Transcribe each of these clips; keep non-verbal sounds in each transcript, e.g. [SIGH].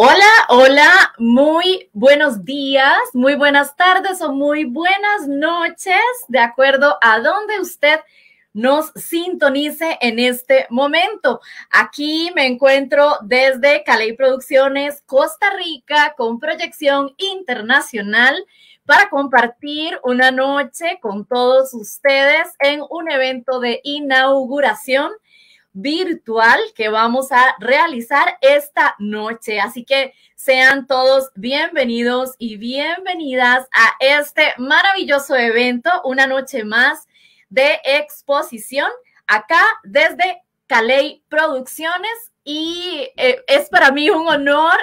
Hola, hola, muy buenos días, muy buenas tardes o muy buenas noches, de acuerdo a donde usted nos sintonice en este momento. Aquí me encuentro desde Cali Producciones, Costa Rica, con proyección internacional para compartir una noche con todos ustedes en un evento de inauguración virtual que vamos a realizar esta noche. Así que sean todos bienvenidos y bienvenidas a este maravilloso evento, una noche más de exposición acá desde Caley Producciones y eh, es para mí un honor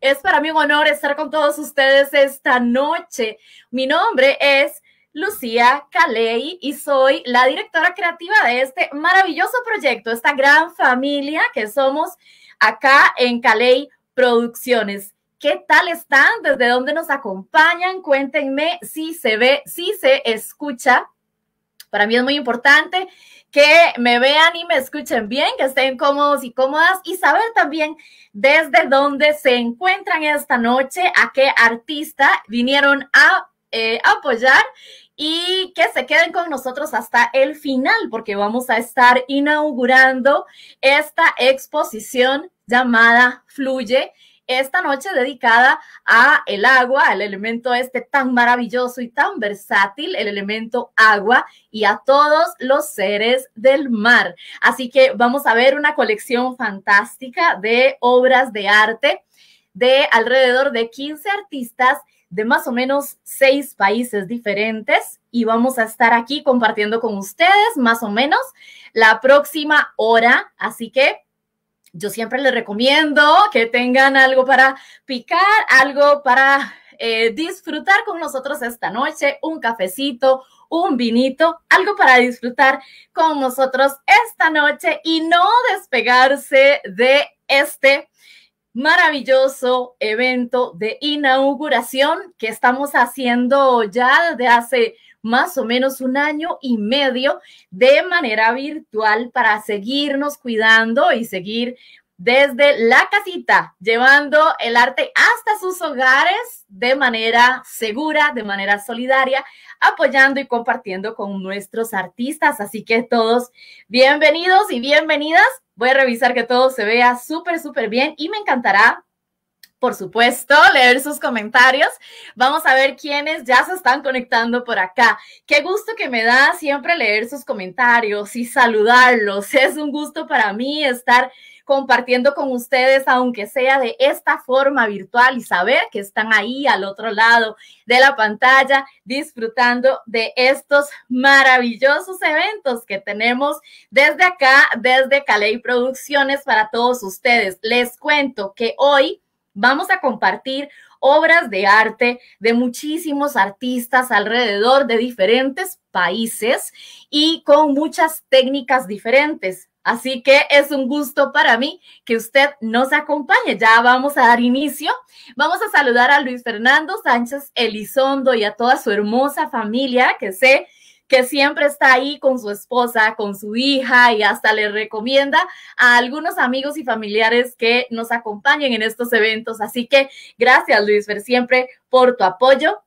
es para mí un honor estar con todos ustedes esta noche. Mi nombre es Lucía Caley y soy la directora creativa de este maravilloso proyecto, esta gran familia que somos acá en Caley Producciones. ¿Qué tal están? ¿Desde dónde nos acompañan? Cuéntenme si se ve, si se escucha. Para mí es muy importante que me vean y me escuchen bien, que estén cómodos y cómodas y saber también desde dónde se encuentran esta noche, a qué artista vinieron a eh, apoyar y que se queden con nosotros hasta el final porque vamos a estar inaugurando esta exposición llamada Fluye esta noche dedicada a el agua, al elemento este tan maravilloso y tan versátil, el elemento agua y a todos los seres del mar. Así que vamos a ver una colección fantástica de obras de arte de alrededor de 15 artistas de más o menos seis países diferentes y vamos a estar aquí compartiendo con ustedes más o menos la próxima hora. Así que yo siempre les recomiendo que tengan algo para picar, algo para eh, disfrutar con nosotros esta noche, un cafecito, un vinito, algo para disfrutar con nosotros esta noche y no despegarse de este maravilloso evento de inauguración que estamos haciendo ya desde hace más o menos un año y medio de manera virtual para seguirnos cuidando y seguir desde la casita, llevando el arte hasta sus hogares de manera segura, de manera solidaria, apoyando y compartiendo con nuestros artistas. Así que todos bienvenidos y bienvenidas. Voy a revisar que todo se vea súper, súper bien y me encantará por supuesto, leer sus comentarios. Vamos a ver quiénes ya se están conectando por acá. Qué gusto que me da siempre leer sus comentarios y saludarlos. [LAUGHS] Es un gusto para mí estar compartiendo con ustedes, aunque sea de esta forma virtual y saber que están ahí al otro lado de la pantalla disfrutando de estos maravillosos eventos que tenemos desde acá, desde Caley Producciones para todos ustedes. Les cuento que hoy vamos a compartir obras de arte de muchísimos artistas alrededor de diferentes países y con muchas técnicas diferentes. Así que es un gusto para mí que usted nos acompañe. Ya vamos a dar inicio. Vamos a saludar a Luis Fernando Sánchez Elizondo y a toda su hermosa familia que sé que siempre está ahí con su esposa, con su hija y hasta le recomienda a algunos amigos y familiares que nos acompañen en estos eventos. Así que gracias Luis siempre por tu apoyo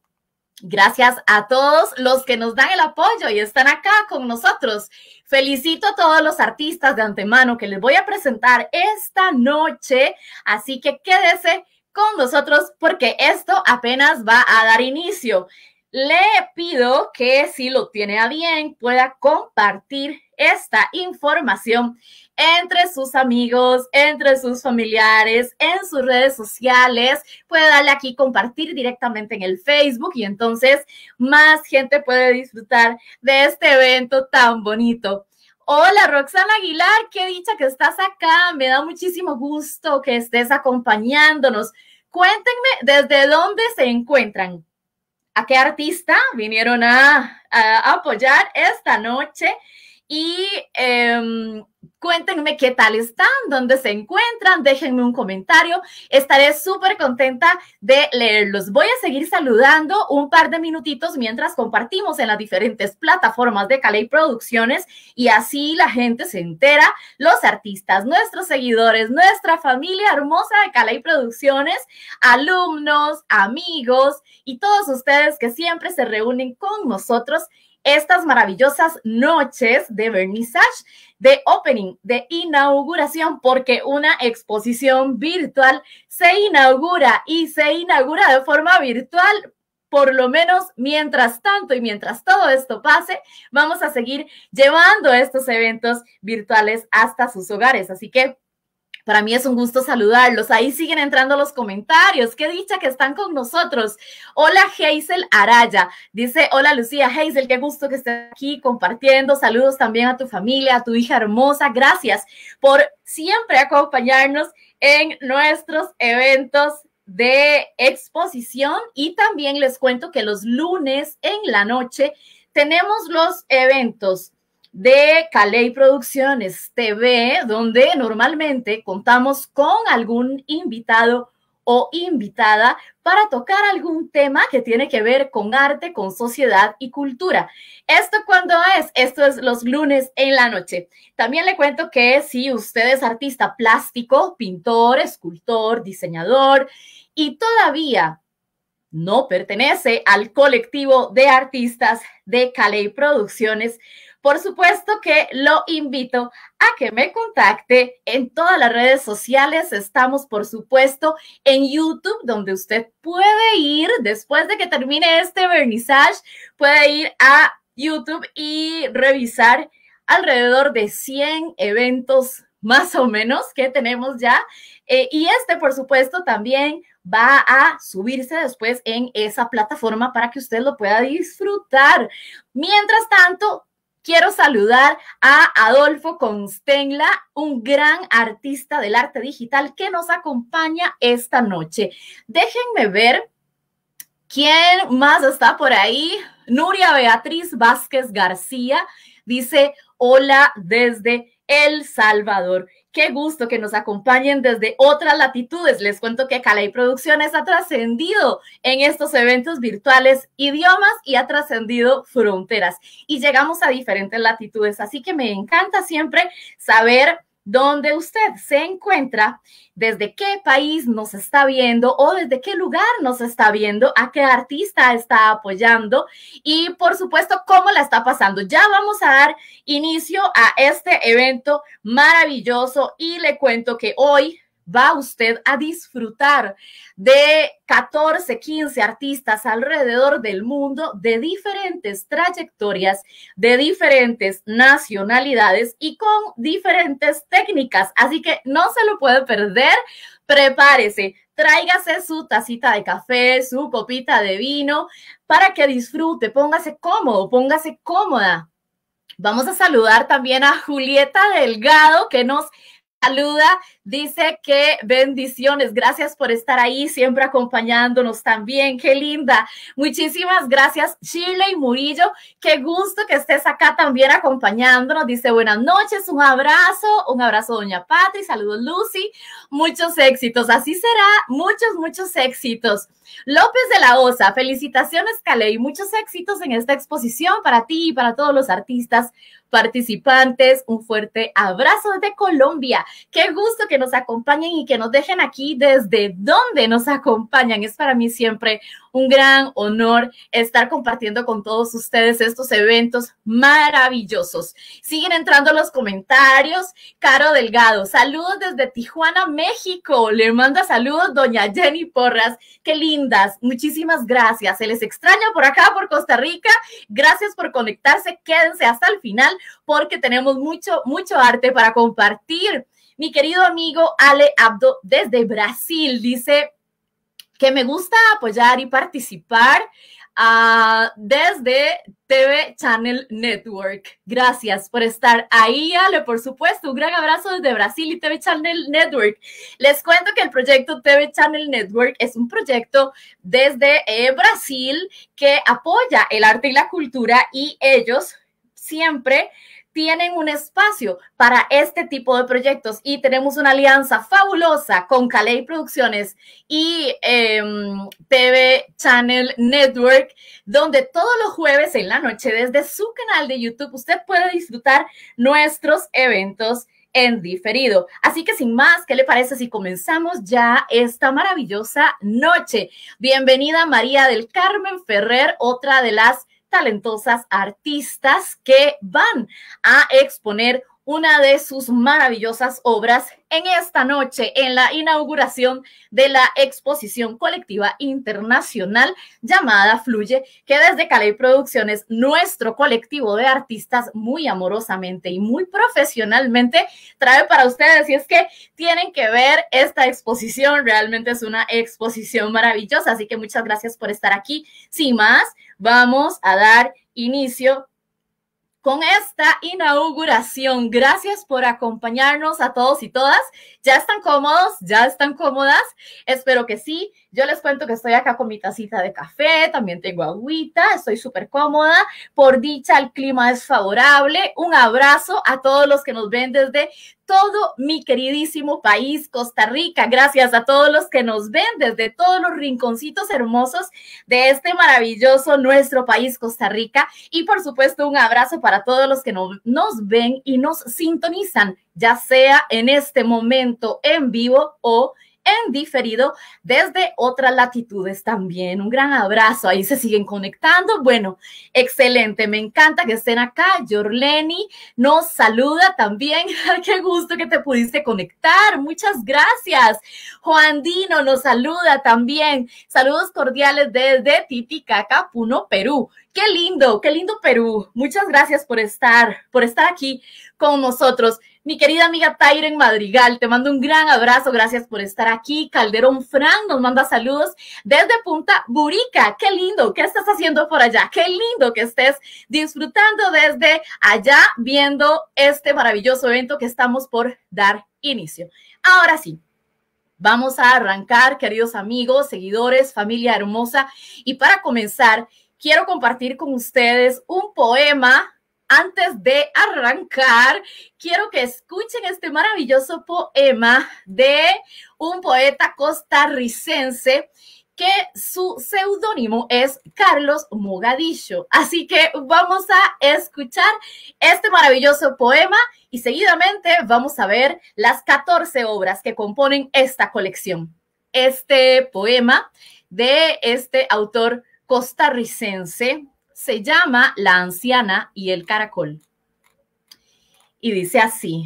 Gracias a todos los que nos dan el apoyo y están acá con nosotros. Felicito a todos los artistas de antemano que les voy a presentar esta noche, así que quédese con nosotros porque esto apenas va a dar inicio. Le pido que si lo tiene a bien pueda compartir esta información entre sus amigos, entre sus familiares, en sus redes sociales. Puede darle aquí compartir directamente en el Facebook y entonces más gente puede disfrutar de este evento tan bonito. Hola Roxana Aguilar, qué dicha que estás acá. Me da muchísimo gusto que estés acompañándonos. Cuéntenme desde dónde se encuentran, a qué artista vinieron a, a apoyar esta noche y em, cuéntenme qué tal están, dónde se encuentran, déjenme un comentario. Estaré súper contenta de leerlos. Voy a seguir saludando un par de minutitos mientras compartimos en las diferentes plataformas de Calais Producciones y así la gente se entera, los artistas, nuestros seguidores, nuestra familia hermosa de Calais Producciones, alumnos, amigos y todos ustedes que siempre se reúnen con nosotros estas maravillosas noches de vernissage, de opening, de inauguración, porque una exposición virtual se inaugura y se inaugura de forma virtual por lo menos mientras tanto y mientras todo esto pase, vamos a seguir llevando estos eventos virtuales hasta sus hogares. Así que para mí es un gusto saludarlos. Ahí siguen entrando los comentarios. Qué dicha que están con nosotros. Hola Hazel Araya. Dice, hola Lucía Hazel, qué gusto que estés aquí compartiendo. Saludos también a tu familia, a tu hija hermosa. Gracias por siempre acompañarnos en nuestros eventos de exposición y también les cuento que los lunes en la noche tenemos los eventos de Caley Producciones TV, donde normalmente contamos con algún invitado o invitada para tocar algún tema que tiene que ver con arte, con sociedad y cultura. ¿Esto cuándo es? Esto es los lunes en la noche. También le cuento que si usted es artista plástico, pintor, escultor, diseñador y todavía no pertenece al colectivo de artistas de Caley Producciones, por supuesto que lo invito a que me contacte en todas las redes sociales. Estamos, por supuesto, en YouTube, donde usted puede ir, después de que termine este vernissage, puede ir a YouTube y revisar alrededor de 100 eventos más o menos que tenemos ya. Eh, y este, por supuesto, también va a subirse después en esa plataforma para que usted lo pueda disfrutar. Mientras tanto, Quiero saludar a Adolfo Constengla, un gran artista del arte digital que nos acompaña esta noche. Déjenme ver quién más está por ahí. Nuria Beatriz Vázquez García dice, hola desde El Salvador. Qué gusto que nos acompañen desde otras latitudes. Les cuento que Calay Producciones ha trascendido en estos eventos virtuales idiomas y ha trascendido fronteras. Y llegamos a diferentes latitudes. Así que me encanta siempre saber donde usted se encuentra, desde qué país nos está viendo o desde qué lugar nos está viendo, a qué artista está apoyando y por supuesto cómo la está pasando. Ya vamos a dar inicio a este evento maravilloso y le cuento que hoy va usted a disfrutar de 14, 15 artistas alrededor del mundo de diferentes trayectorias, de diferentes nacionalidades y con diferentes técnicas. Así que no se lo puede perder. Prepárese, tráigase su tacita de café, su copita de vino para que disfrute, póngase cómodo, póngase cómoda. Vamos a saludar también a Julieta Delgado que nos saluda, dice que bendiciones, gracias por estar ahí, siempre acompañándonos también, qué linda. Muchísimas gracias, Chile y Murillo, qué gusto que estés acá también acompañándonos. Dice buenas noches, un abrazo, un abrazo doña Patri, saludos Lucy, muchos éxitos, así será, muchos, muchos éxitos. López de la Osa, felicitaciones, Caley. Muchos éxitos en esta exposición para ti y para todos los artistas participantes. Un fuerte abrazo desde Colombia. Qué gusto que nos acompañen y que nos dejen aquí desde donde nos acompañan. Es para mí siempre un gran honor estar compartiendo con todos ustedes estos eventos maravillosos. Siguen entrando los comentarios. Caro Delgado, saludos desde Tijuana, México. Le manda saludos doña Jenny Porras. Qué lindas. Muchísimas gracias. Se les extraña por acá, por Costa Rica. Gracias por conectarse. Quédense hasta el final porque tenemos mucho, mucho arte para compartir. Mi querido amigo Ale Abdo desde Brasil dice, que me gusta apoyar y participar ah, desde TV Channel Network. Gracias por estar ahí, Ale, por supuesto. Un gran abrazo desde Brasil y TV Channel Network. Les cuento que el proyecto TV Channel Network es un proyecto desde eh, Brasil que apoya el arte y la cultura y ellos siempre tienen un espacio para este tipo de proyectos y tenemos una alianza fabulosa con Calais Producciones y em, TV Channel Network, donde todos los jueves en la noche desde su canal de YouTube usted puede disfrutar nuestros eventos en diferido. Así que sin más, ¿qué le parece si comenzamos ya esta maravillosa noche? Bienvenida María del Carmen Ferrer, otra de las talentosas artistas que van a exponer una de sus maravillosas obras en esta noche, en la inauguración de la exposición colectiva internacional llamada Fluye, que desde Caley Producciones, nuestro colectivo de artistas muy amorosamente y muy profesionalmente trae para ustedes. Y es que tienen que ver esta exposición, realmente es una exposición maravillosa, así que muchas gracias por estar aquí. Sin más, vamos a dar inicio con esta inauguración. Gracias por acompañarnos a todos y todas. ¿Ya están cómodos? ¿Ya están cómodas? Espero que sí. Yo les cuento que estoy acá con mi tacita de café, también tengo agüita, estoy súper cómoda. Por dicha, el clima es favorable. Un abrazo a todos los que nos ven desde todo mi queridísimo país, Costa Rica. Gracias a todos los que nos ven desde todos los rinconcitos hermosos de este maravilloso nuestro país, Costa Rica. Y por supuesto, un abrazo para todos los que nos ven y nos sintonizan, ya sea en este momento en vivo o en diferido desde otras latitudes también. Un gran abrazo, ahí se siguen conectando. Bueno, excelente, me encanta que estén acá. Jorleni nos saluda también. [LAUGHS] Qué gusto que te pudiste conectar, muchas gracias. Juan Dino nos saluda también. Saludos cordiales desde Titicaca, Puno, Perú. Qué lindo, qué lindo Perú. Muchas gracias por estar, por estar aquí con nosotros. Mi querida amiga Tyren Madrigal, te mando un gran abrazo, gracias por estar aquí. Calderón Fran nos manda saludos desde Punta Burica. Qué lindo, ¿qué estás haciendo por allá? Qué lindo que estés disfrutando desde allá viendo este maravilloso evento que estamos por dar inicio. Ahora sí, Vamos a arrancar, queridos amigos, seguidores, familia hermosa. Y para comenzar, quiero compartir con ustedes un poema antes de arrancar, quiero que escuchen este maravilloso poema de un poeta costarricense que su seudónimo es Carlos Mogadillo. Así que vamos a escuchar este maravilloso poema y seguidamente vamos a ver las 14 obras que componen esta colección. Este poema de este autor costarricense se llama La anciana y el caracol. Y dice así.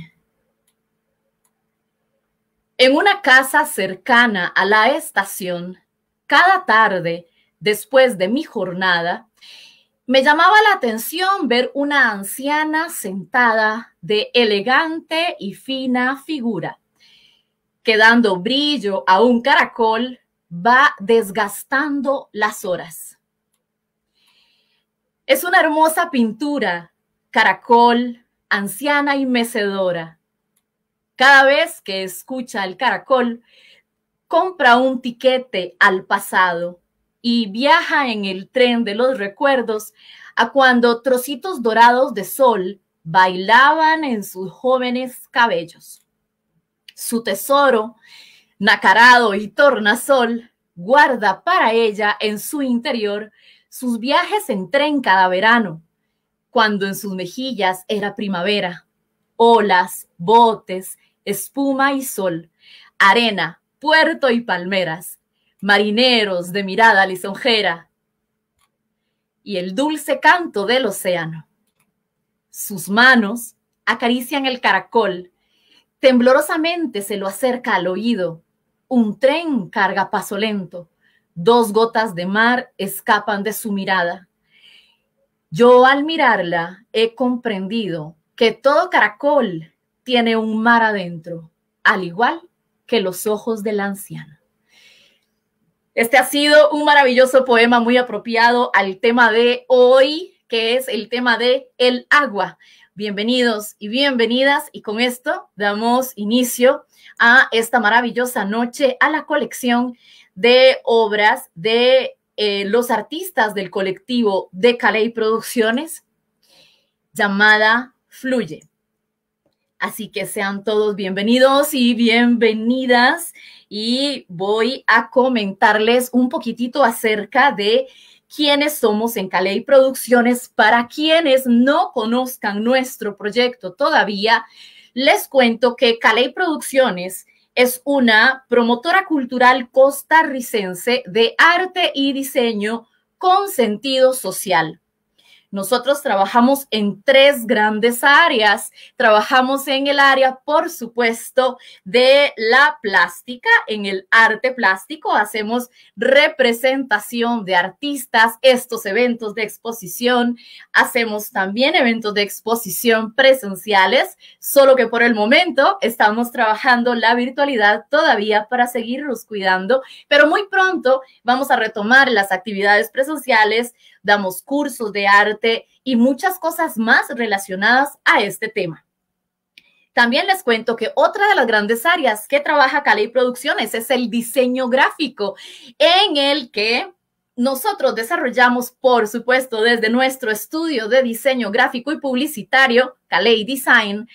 En una casa cercana a la estación, cada tarde, después de mi jornada, me llamaba la atención ver una anciana sentada de elegante y fina figura, que dando brillo a un caracol va desgastando las horas. Es una hermosa pintura, caracol, anciana y mecedora. Cada vez que escucha el caracol, compra un tiquete al pasado y viaja en el tren de los recuerdos a cuando trocitos dorados de sol bailaban en sus jóvenes cabellos. Su tesoro, nacarado y tornasol, guarda para ella en su interior sus viajes en tren cada verano, cuando en sus mejillas era primavera, olas, botes, espuma y sol, arena, puerto y palmeras, marineros de mirada lisonjera y el dulce canto del océano. Sus manos acarician el caracol, temblorosamente se lo acerca al oído, un tren carga paso lento, Dos gotas de mar escapan de su mirada. Yo al mirarla he comprendido que todo caracol tiene un mar adentro, al igual que los ojos de la Este ha sido un maravilloso poema muy apropiado al tema de hoy, que es el tema de el agua. Bienvenidos y bienvenidas y con esto damos inicio a esta maravillosa noche a la colección de obras de eh, los artistas del colectivo de Caley Producciones llamada Fluye. Así que sean todos bienvenidos y bienvenidas y voy a comentarles un poquitito acerca de quiénes somos en Caley Producciones. Para quienes no conozcan nuestro proyecto todavía, les cuento que Caley Producciones es una promotora cultural costarricense de arte y diseño con sentido social. Nosotros trabajamos en tres grandes áreas. Trabajamos en el área, por supuesto, de la plástica, en el arte plástico. Hacemos representación de artistas, estos eventos de exposición. Hacemos también eventos de exposición presenciales, solo que por el momento estamos trabajando la virtualidad todavía para seguirlos cuidando, pero muy pronto vamos a retomar las actividades presenciales damos cursos de arte y muchas cosas más relacionadas a este tema. También les cuento que otra de las grandes áreas que trabaja Cali Producciones es el diseño gráfico, en el que nosotros desarrollamos, por supuesto, desde nuestro estudio de diseño gráfico y publicitario, Cali Design,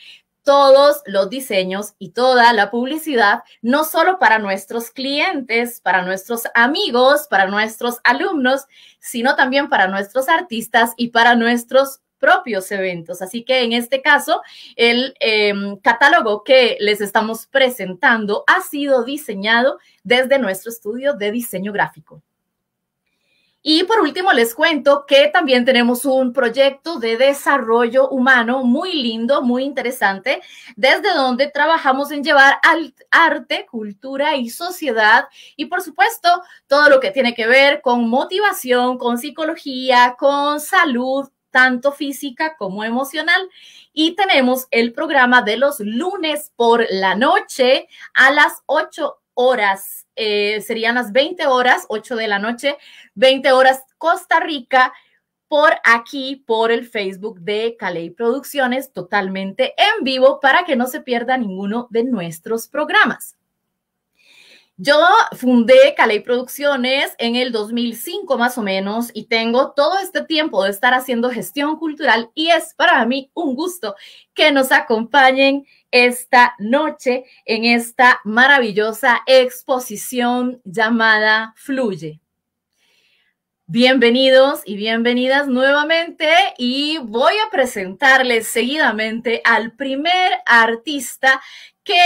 todos los diseños y toda la publicidad, no solo para nuestros clientes, para nuestros amigos, para nuestros alumnos, sino también para nuestros artistas y para nuestros propios eventos. Así que en este caso, el em, catálogo que les estamos presentando ha sido diseñado desde nuestro estudio de diseño gráfico. Y por último, les cuento que también tenemos un proyecto de desarrollo humano muy lindo, muy interesante, desde donde trabajamos en llevar al arte, cultura y sociedad y por supuesto todo lo que tiene que ver con motivación, con psicología, con salud, tanto física como emocional. Y tenemos el programa de los lunes por la noche a las 8 horas eh, serían las 20 horas, 8 de la noche, 20 horas Costa Rica, por aquí, por el Facebook de Caley Producciones, totalmente en vivo para que no se pierda ninguno de nuestros programas. Yo fundé Caley Producciones en el 2005 más o menos y tengo todo este tiempo de estar haciendo gestión cultural y es para mí un gusto que nos acompañen esta noche en esta maravillosa exposición llamada Fluye. Bienvenidos y bienvenidas nuevamente y voy a presentarles seguidamente al primer artista que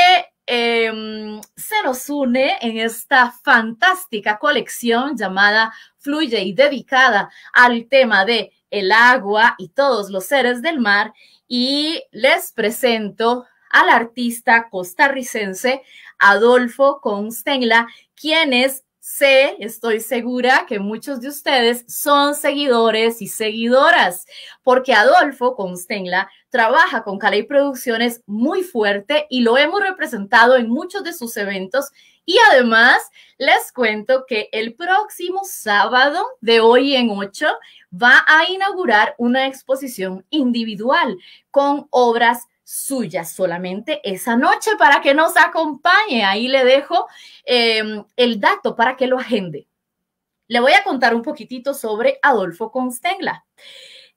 Em, se nos une en esta fantástica colección llamada Fluye y dedicada al tema de el agua y todos los seres del mar. Y les presento al artista costarricense Adolfo Constengla, quien es sé, estoy segura que muchos de ustedes son seguidores y seguidoras, porque Adolfo Constenla trabaja con Caley Producciones muy fuerte y lo hemos representado en muchos de sus eventos. Y además, les cuento que el próximo sábado de hoy en 8 va a inaugurar una exposición individual con obras suya solamente esa noche para que nos acompañe. Ahí le dejo eh, el dato para que lo agende. Le voy a contar un poquitito sobre Adolfo Constengla.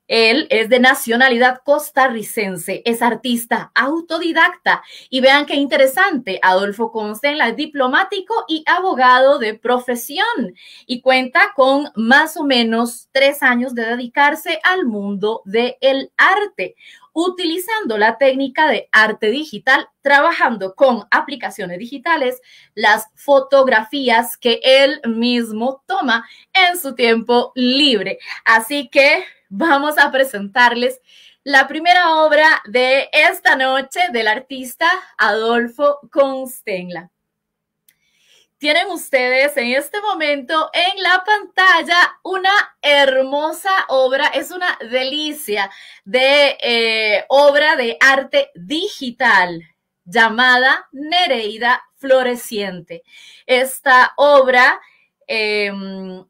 Él es de nacionalidad costarricense, es artista autodidacta. Y vean qué interesante, Adolfo Constengla es diplomático y abogado de profesión y cuenta con más o menos tres años de dedicarse al mundo del arte utilizando la técnica de arte digital, trabajando con aplicaciones digitales, las fotografías que él mismo toma en su tiempo libre. Así que vamos a presentarles la primera obra de esta noche del artista Adolfo Constengla tienen ustedes en este momento en la pantalla una hermosa obra, es una delicia de eh, obra de arte digital llamada Nereida Floreciente. Esta obra em,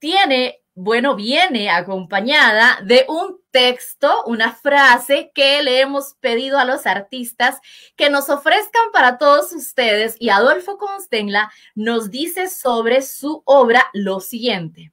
tiene, bueno, viene acompañada de un texto, una frase que le hemos pedido a los artistas que nos ofrezcan para todos ustedes y Adolfo Constenla nos dice sobre su obra lo siguiente.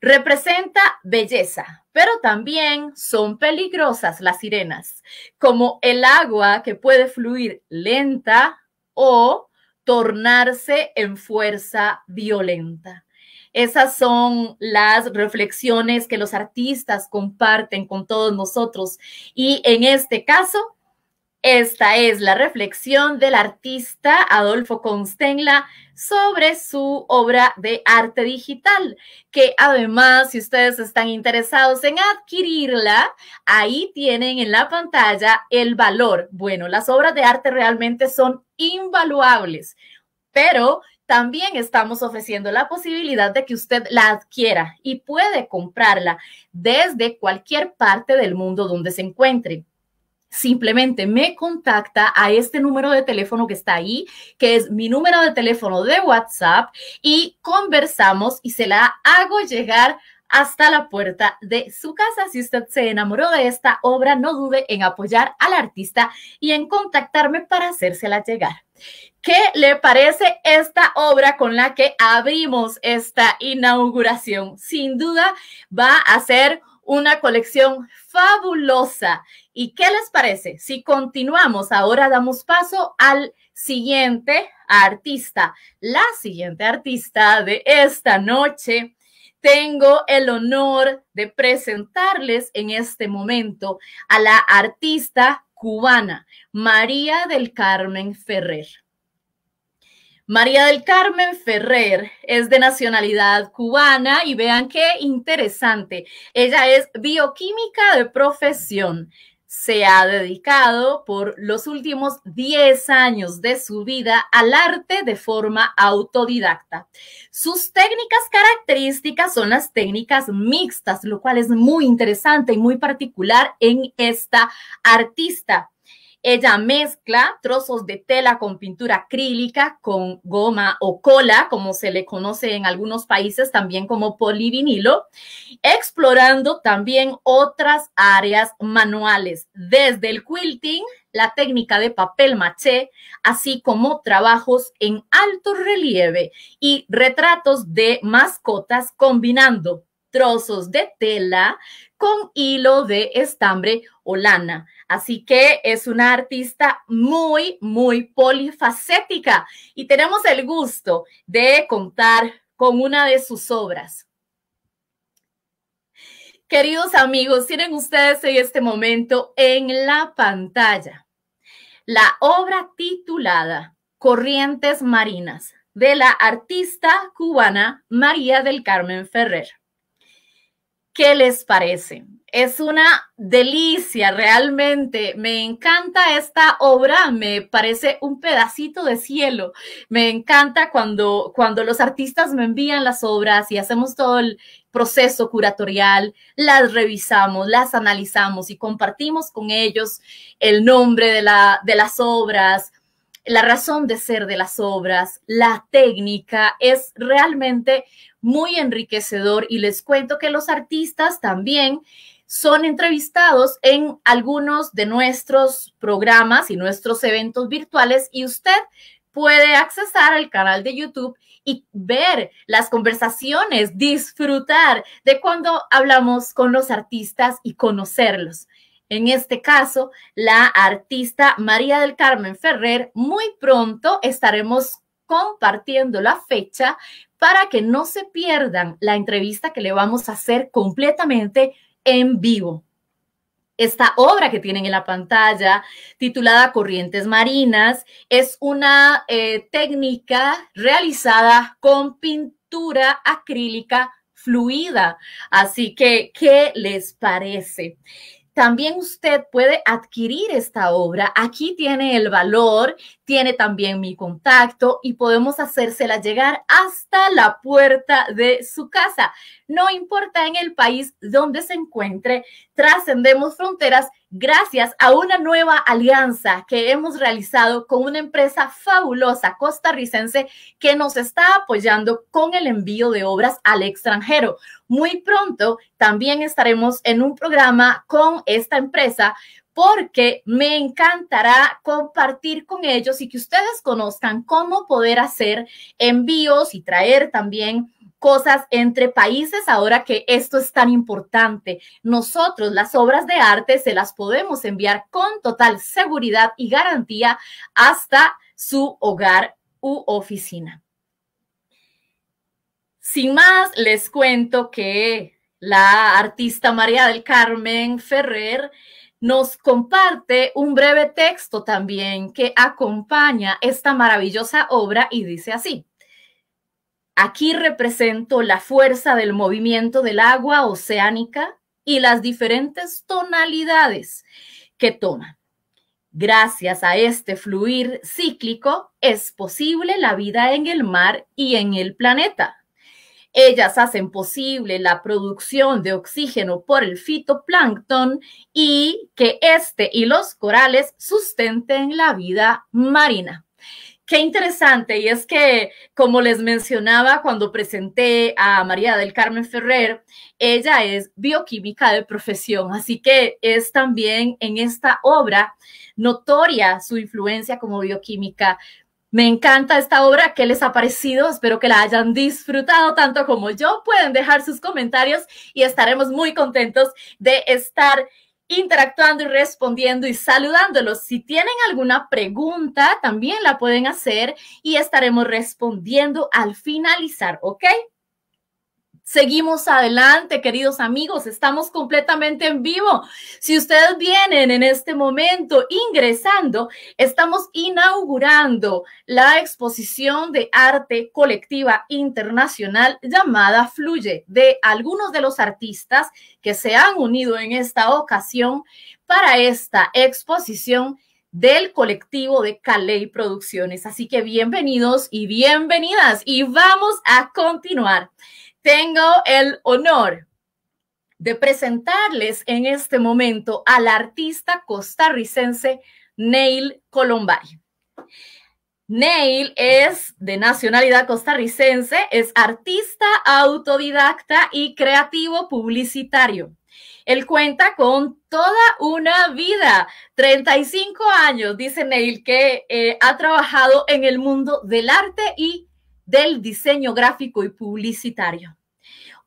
Representa belleza, pero también son peligrosas las sirenas, como el agua que puede fluir lenta o tornarse en fuerza violenta. Esas son las reflexiones que los artistas comparten con todos nosotros. Y en este caso, esta es la reflexión del artista Adolfo Constenla sobre su obra de arte digital, que además, si ustedes están interesados en adquirirla, ahí tienen en la pantalla el valor. Bueno, las obras de arte realmente son invaluables, pero también estamos ofreciendo la posibilidad de que usted la adquiera y puede comprarla desde cualquier parte del mundo donde se encuentre simplemente me contacta a este número de teléfono que está ahí, que es mi número de teléfono de WhatsApp, y conversamos y se la hago llegar hasta la puerta de su casa. Si usted se enamoró de esta obra, no dude en apoyar al artista y en contactarme para hacérsela llegar. ¿Qué le parece esta obra con la que abrimos esta inauguración? Sin duda va a ser una colección fabulosa. ¿Y qué les parece? Si continuamos, ahora damos paso al siguiente artista. La siguiente artista de esta noche tengo el honor de presentarles en este momento a la artista cubana María del Carmen Ferrer. María del Carmen Ferrer es de nacionalidad cubana y vean qué interesante. Ella es bioquímica de profesión. Se ha dedicado por los últimos 10 años de su vida al arte de forma autodidacta. Sus técnicas características son las técnicas mixtas, lo cual es muy interesante y muy particular en esta artista. Ella mezcla trozos de tela con pintura acrílica, con goma o cola, como se le conoce en algunos países también como polivinilo, explorando también otras áreas manuales, desde el quilting, la técnica de papel maché, así como trabajos en alto relieve y retratos de mascotas combinando trozos de tela con hilo de estambre o lana. Así que es una artista muy, muy polifacética y tenemos el gusto de contar con una de sus obras. Queridos amigos, tienen ustedes en este momento en la pantalla la obra titulada Corrientes Marinas de la artista cubana María del Carmen Ferrer. ¿Qué les parece? Es una delicia, realmente. Me encanta esta obra, me parece un pedacito de cielo. Me encanta cuando, cuando los artistas me envían las obras y hacemos todo el proceso curatorial, las revisamos, las analizamos y compartimos con ellos el nombre de, la, de las obras, la razón de ser de las obras, la técnica, es realmente muy enriquecedor y les cuento que los artistas también son entrevistados en algunos de nuestros programas y nuestros eventos virtuales y usted puede accesar al canal de YouTube y ver las conversaciones, disfrutar de cuando hablamos con los artistas y conocerlos en este caso, la artista María del Carmen Ferrer. Muy pronto estaremos compartiendo la fecha para que no se pierdan la entrevista que le vamos a hacer completamente en vivo. Esta obra que tienen en la pantalla, titulada Corrientes Marinas, es una eh, técnica realizada con pintura acrílica fluida. Así que, ¿qué les parece? también usted puede adquirir esta obra. Aquí tiene el valor, tiene también mi contacto y podemos hacérsela llegar hasta la puerta de su casa. No importa en el país donde se encuentre, trascendemos fronteras gracias a una nueva alianza que hemos realizado con una empresa fabulosa costarricense que nos está apoyando con el envío de obras al extranjero. Muy pronto también estaremos en un programa con esta empresa porque me encantará compartir con ellos y que ustedes conozcan cómo poder hacer envíos y traer también cosas entre países ahora que esto es tan importante. Nosotros las obras de arte se las podemos enviar con total seguridad y garantía hasta su hogar u oficina. Sin más, les cuento que la artista María del Carmen Ferrer nos comparte un breve texto también que acompaña esta maravillosa obra y dice así. Aquí represento la fuerza del movimiento del agua oceánica y las diferentes tonalidades que toma. Gracias a este fluir cíclico es posible la vida en el mar y en el planeta. Ellas hacen posible la producción de oxígeno por el fitoplancton y que este y los corales sustenten la vida marina. Qué interesante, y es que, como les mencionaba cuando presenté a María del Carmen Ferrer, ella es bioquímica de profesión, así que es también en esta obra notoria su influencia como bioquímica. Me encanta esta obra, ¿qué les ha parecido? Espero que la hayan disfrutado tanto como yo. Pueden dejar sus comentarios y estaremos muy contentos de estar interactuando y respondiendo y saludándolos. Si tienen alguna pregunta, también la pueden hacer y estaremos respondiendo al finalizar, ¿ok? Seguimos adelante, queridos amigos, estamos completamente en vivo. Si ustedes vienen en este momento ingresando, estamos inaugurando la exposición de arte colectiva internacional llamada Fluye, de algunos de los artistas que se han unido en esta ocasión para esta exposición del colectivo de Calais Producciones. Así que bienvenidos y bienvenidas y vamos a continuar tengo el honor de presentarles en este momento al artista costarricense Neil Colombay. Neil es de nacionalidad costarricense, es artista autodidacta y creativo publicitario. Él cuenta con toda una vida, 35 años, dice Neil, que eh, ha trabajado en el mundo del arte y del diseño gráfico y publicitario.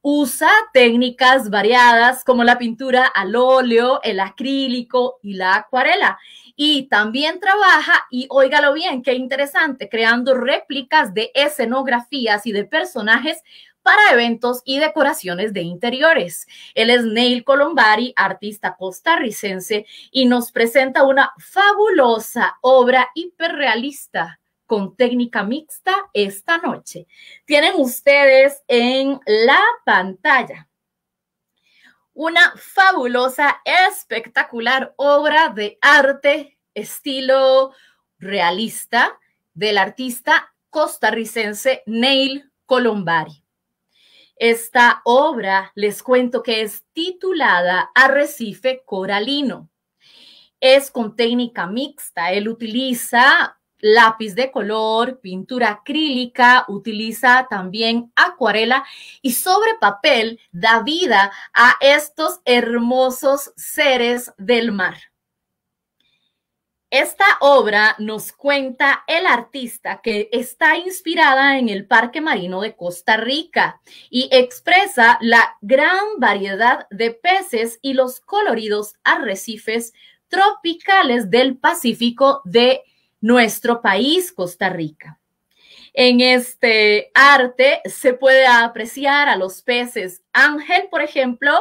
Usa técnicas variadas como la pintura al óleo, el acrílico y la acuarela. Y también trabaja, y óigalo bien, qué interesante, creando réplicas de escenografías y de personajes para eventos y decoraciones de interiores. Él es Neil Colombari, artista costarricense, y nos presenta una fabulosa obra hiperrealista con técnica mixta esta noche. Tienen ustedes en la pantalla una fabulosa, espectacular obra de arte estilo realista del artista costarricense Neil Colombari. Esta obra, les cuento que es titulada Arrecife Coralino. Es con técnica mixta. Él utiliza lápiz de color, pintura acrílica, utiliza también acuarela y sobre papel da vida a estos hermosos seres del mar. Esta obra nos cuenta el artista que está inspirada en el Parque Marino de Costa Rica y expresa la gran variedad de peces y los coloridos arrecifes tropicales del Pacífico de nuestro país, Costa Rica. En este arte se puede apreciar a los peces ángel, por ejemplo,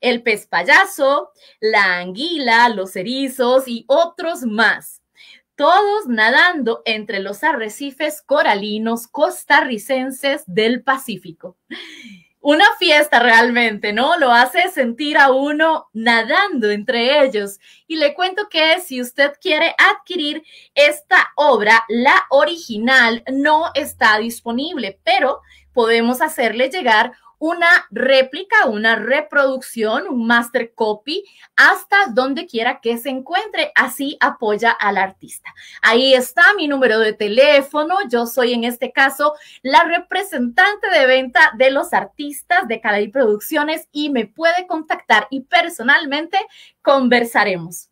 el pez payaso, la anguila, los erizos y otros más. Todos nadando entre los arrecifes coralinos costarricenses del Pacífico una fiesta realmente, ¿no? Lo hace sentir a uno nadando entre ellos. Y le cuento que si usted quiere adquirir esta obra, la original no está disponible, pero podemos hacerle llegar una réplica, una reproducción, un master copy, hasta donde quiera que se encuentre. Así apoya al artista. Ahí está mi número de teléfono. Yo soy en este caso la representante de venta de los artistas de Cali Producciones y me puede contactar y personalmente conversaremos.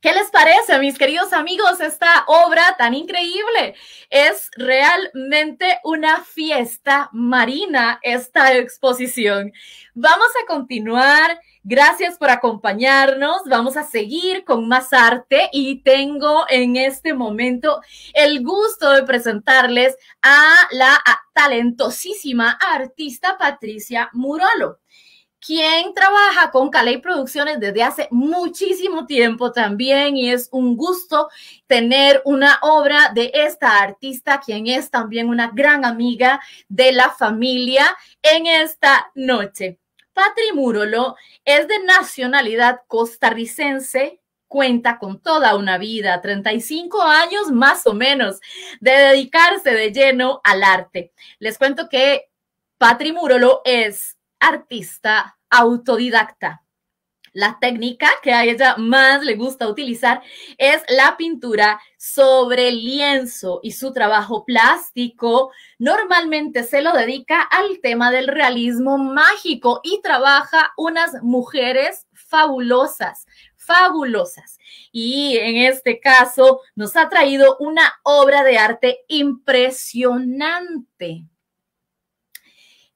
¿Qué les parece, mis queridos amigos, esta obra tan increíble? Es realmente una fiesta marina esta exposición. Vamos a continuar. Gracias por acompañarnos. Vamos a seguir con más arte y tengo en este momento el gusto de presentarles a la talentosísima artista Patricia Murolo quien trabaja con Calais Producciones desde hace muchísimo tiempo también y es un gusto tener una obra de esta artista, quien es también una gran amiga de la familia en esta noche. Patri Murolo es de nacionalidad costarricense, cuenta con toda una vida, 35 años más o menos, de dedicarse de lleno al arte. Les cuento que Patri Murolo es artista autodidacta. La técnica que a ella más le gusta utilizar es la pintura sobre lienzo y su trabajo plástico normalmente se lo dedica al tema del realismo mágico y trabaja unas mujeres fabulosas, fabulosas. Y en este caso nos ha traído una obra de arte impresionante.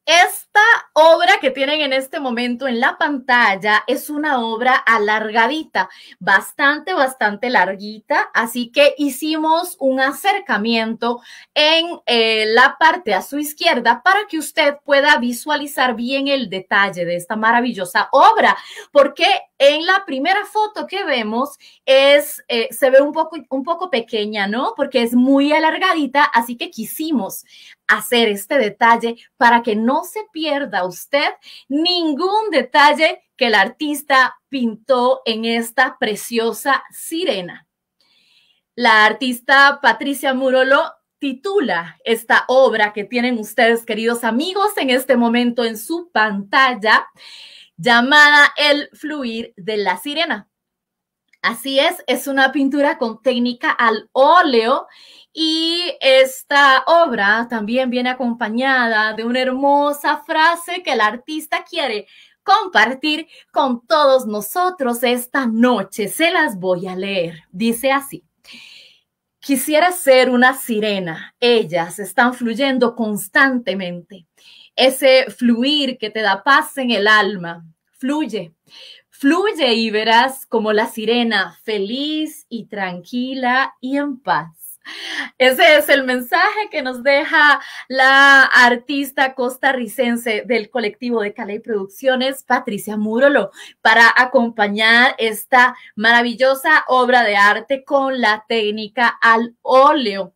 Esta obra que tienen en este momento en la pantalla es una obra alargadita, bastante, bastante larguita, así que hicimos un acercamiento en eh, la parte a su izquierda para que usted pueda visualizar bien el detalle de esta maravillosa obra, porque en la primera foto que vemos es, eh, se ve un poco, un poco pequeña, ¿no? Porque es muy alargadita, así que quisimos hacer este detalle para que no se pierda usted ningún detalle que el artista pintó en esta preciosa sirena. La artista Patricia Murolo titula esta obra que tienen ustedes, queridos amigos, en este momento en su pantalla, llamada El fluir de la sirena. Así es, es una pintura con técnica al óleo y esta obra también viene acompañada de una hermosa frase que el artista quiere compartir con todos nosotros esta noche. Se las voy a leer. Dice así. Quisiera ser una sirena. Ellas están fluyendo constantemente. Ese fluir que te da paz en el alma. Fluye, Fluye y verás como la sirena, feliz y tranquila y en paz. Ese es el mensaje que nos deja la artista costarricense del colectivo de Calais Producciones, Patricia Murolo, para acompañar esta maravillosa obra de arte con la técnica al óleo.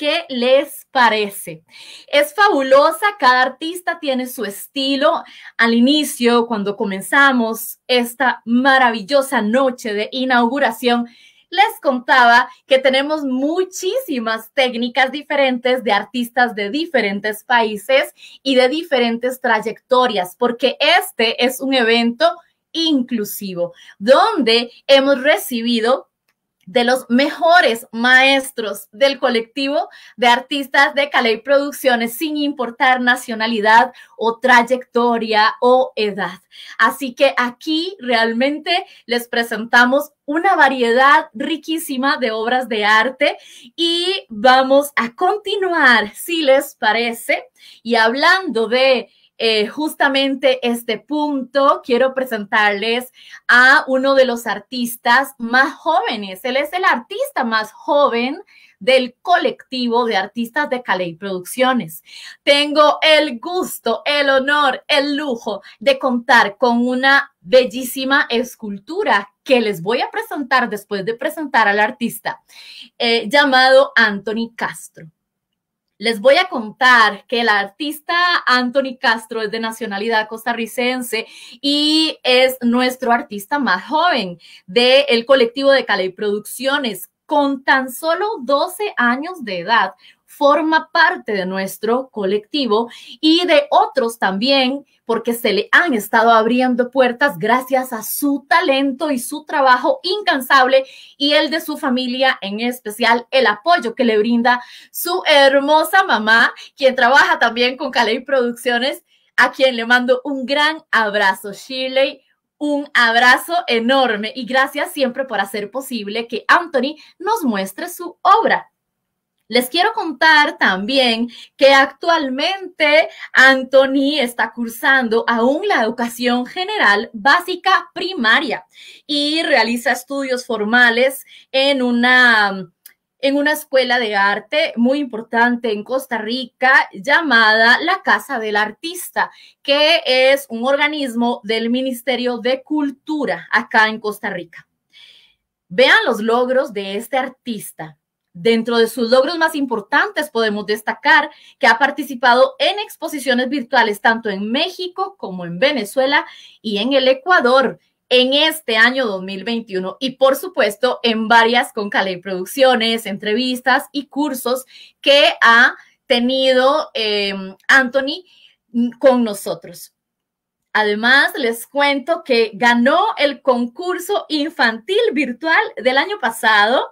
¿Qué les parece? Es fabulosa, cada artista tiene su estilo. Al inicio, cuando comenzamos esta maravillosa noche de inauguración, les contaba que tenemos muchísimas técnicas diferentes de artistas de diferentes países y de diferentes trayectorias, porque este es un evento inclusivo, donde hemos recibido de los mejores maestros del colectivo de artistas de Calais Producciones, sin importar nacionalidad o trayectoria o edad. Así que aquí realmente les presentamos una variedad riquísima de obras de arte y vamos a continuar, si les parece, y hablando de eh, justamente este punto, quiero presentarles a uno de los artistas más jóvenes. Él es el artista más joven del colectivo de artistas de Calais Producciones. Tengo el gusto, el honor, el lujo de contar con una bellísima escultura que les voy a presentar después de presentar al artista, eh, llamado Anthony Castro. Les voy a contar que el artista Anthony Castro es de nacionalidad costarricense y es nuestro artista más joven del colectivo de Cali Producciones. Con tan solo 12 años de edad, forma parte de nuestro colectivo y de otros también, porque se le han estado abriendo puertas gracias a su talento y su trabajo incansable y el de su familia, en especial el apoyo que le brinda su hermosa mamá, quien trabaja también con Caley Producciones, a quien le mando un gran abrazo, Shirley un abrazo enorme y gracias siempre por hacer posible que Anthony nos muestre su obra. Les quiero contar también que actualmente Anthony está cursando aún la educación general básica primaria y realiza estudios formales en una en una escuela de arte muy importante en Costa Rica llamada la Casa del Artista, que es un organismo del Ministerio de Cultura acá en Costa Rica. Vean los logros de este artista. Dentro de sus logros más importantes podemos destacar que ha participado en exposiciones virtuales tanto en México como en Venezuela y en el Ecuador en este año 2021 y por supuesto en varias con Cali Producciones, entrevistas y cursos que ha tenido eh, Anthony mm, con nosotros. Además, les cuento que ganó el concurso infantil virtual del año pasado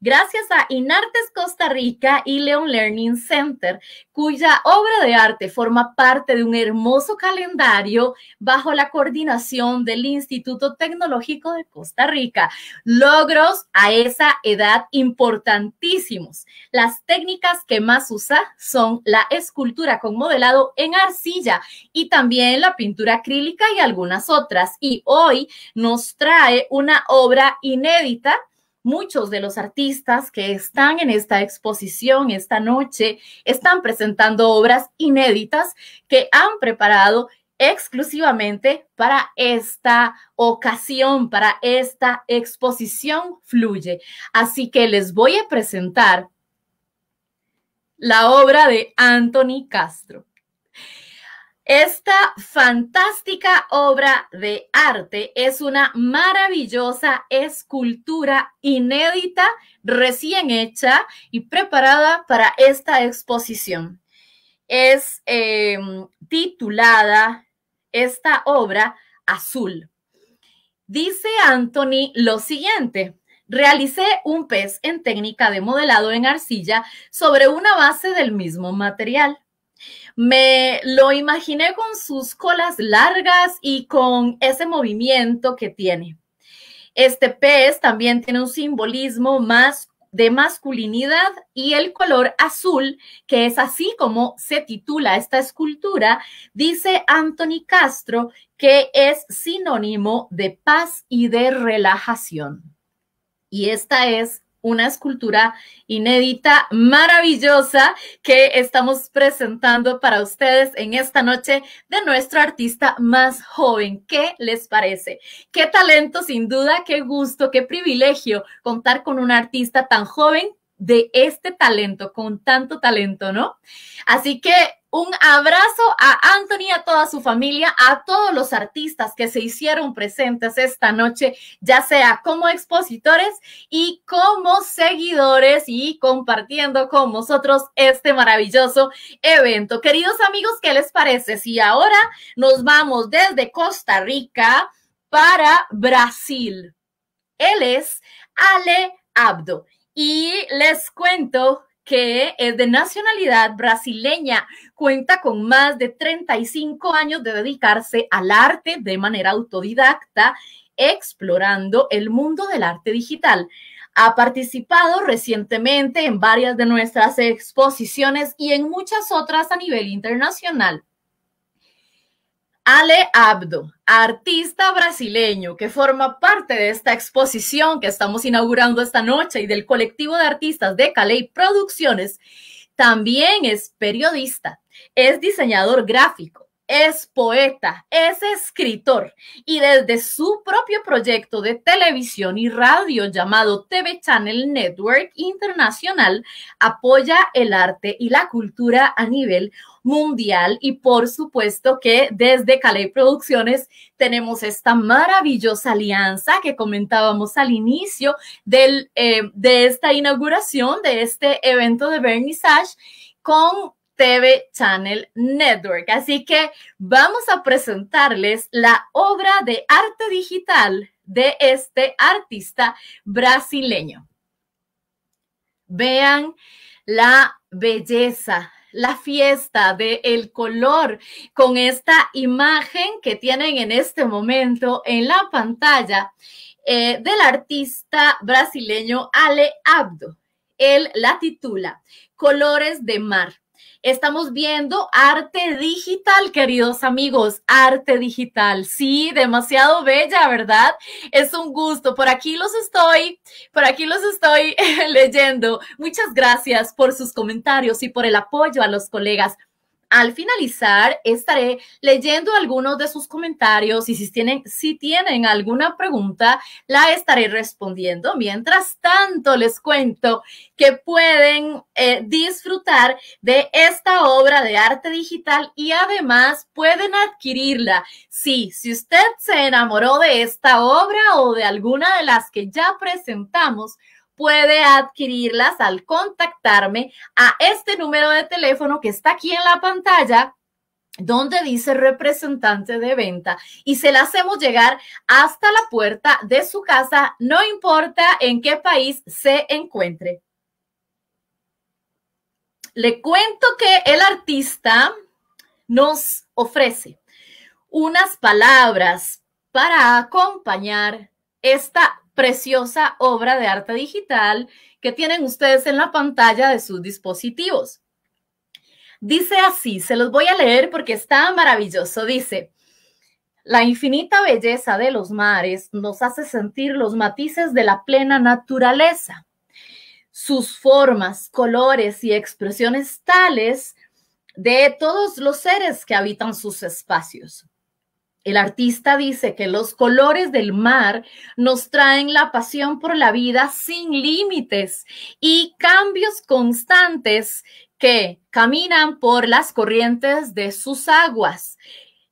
gracias a Inartes Costa Rica y Leon Learning Center, cuya obra de arte forma parte de un hermoso calendario bajo la coordinación del Instituto Tecnológico de Costa Rica. Logros a esa edad importantísimos. Las técnicas que más usa son la escultura con modelado en arcilla y también la pintura acrílica y algunas otras. Y hoy nos trae una obra inédita muchos de los artistas que están en esta exposición esta noche están presentando obras inéditas que han preparado exclusivamente para esta ocasión, para esta exposición Fluye. Así que les voy a presentar la obra de Anthony Castro. Esta fantástica obra de arte es una maravillosa escultura inédita, recién hecha y preparada para esta exposición. Es em, titulada esta obra Azul. Dice Anthony lo siguiente. Realicé un pez en técnica de modelado en arcilla sobre una base del mismo material. Me lo imaginé con sus colas largas y con ese movimiento que tiene. Este pez también tiene un simbolismo más de masculinidad y el color azul, que es así como se titula esta escultura, dice Anthony Castro que es sinónimo de paz y de relajación. Y esta es una escultura inédita, maravillosa, que estamos presentando para ustedes en esta noche de nuestro artista más joven. ¿Qué les parece? Qué talento, sin duda, qué gusto, qué privilegio contar con un artista tan joven, de este talento, con tanto talento, ¿no? Así que un abrazo a Anthony, a toda su familia, a todos los artistas que se hicieron presentes esta noche, ya sea como expositores y como seguidores y compartiendo con nosotros este maravilloso evento. Queridos amigos, ¿qué les parece? Si ahora nos vamos desde Costa Rica para Brasil. Él es Ale Abdo y les cuento que es de nacionalidad brasileña, cuenta con más de 35 años de dedicarse al arte de manera autodidacta, explorando el mundo del arte digital. Ha participado recientemente en varias de nuestras exposiciones y en muchas otras a nivel internacional. Ale Abdo, artista brasileño que forma parte de esta exposición que estamos inaugurando esta noche y del colectivo de artistas de Caley Producciones, también es periodista, es diseñador gráfico es poeta, es escritor y desde su propio proyecto de televisión y radio llamado TV Channel Network Internacional apoya el arte y la cultura a nivel mundial y por supuesto que desde Calais Producciones tenemos esta maravillosa alianza que comentábamos al inicio del, eh, de esta inauguración, de este evento de Sash con TV Channel Network. Así que vamos a presentarles la obra de arte digital de este artista brasileño. Vean la belleza, la fiesta del color con esta imagen que tienen en este momento en la pantalla eh, del artista brasileño Ale Abdo. Él la titula Colores de Mar. Estamos viendo arte digital, queridos amigos, arte digital. Sí, demasiado bella, ¿verdad? Es un gusto. Por aquí los estoy, por aquí los estoy [LAUGHS] leyendo. Muchas gracias por sus comentarios y por el apoyo a los colegas al finalizar estaré leyendo algunos de sus comentarios y si tienen, si tienen alguna pregunta, la estaré respondiendo. Mientras tanto, les cuento que pueden eh, disfrutar de esta obra de arte digital y además pueden adquirirla. Sí, si usted se enamoró de esta obra o de alguna de las que ya presentamos, puede adquirirlas al contactarme a este número de teléfono que está aquí en la pantalla donde dice representante de venta y se la hacemos llegar hasta la puerta de su casa, no importa en qué país se encuentre. Le cuento que el artista nos ofrece unas palabras para acompañar esta preciosa obra de arte digital que tienen ustedes en la pantalla de sus dispositivos. Dice así, se los voy a leer porque está maravilloso. Dice, la infinita belleza de los mares nos hace sentir los matices de la plena naturaleza. Sus formas, colores y expresiones tales de todos los seres que habitan sus espacios. El artista dice que los colores del mar nos traen la pasión por la vida sin límites y cambios constantes que caminan por las corrientes de sus aguas.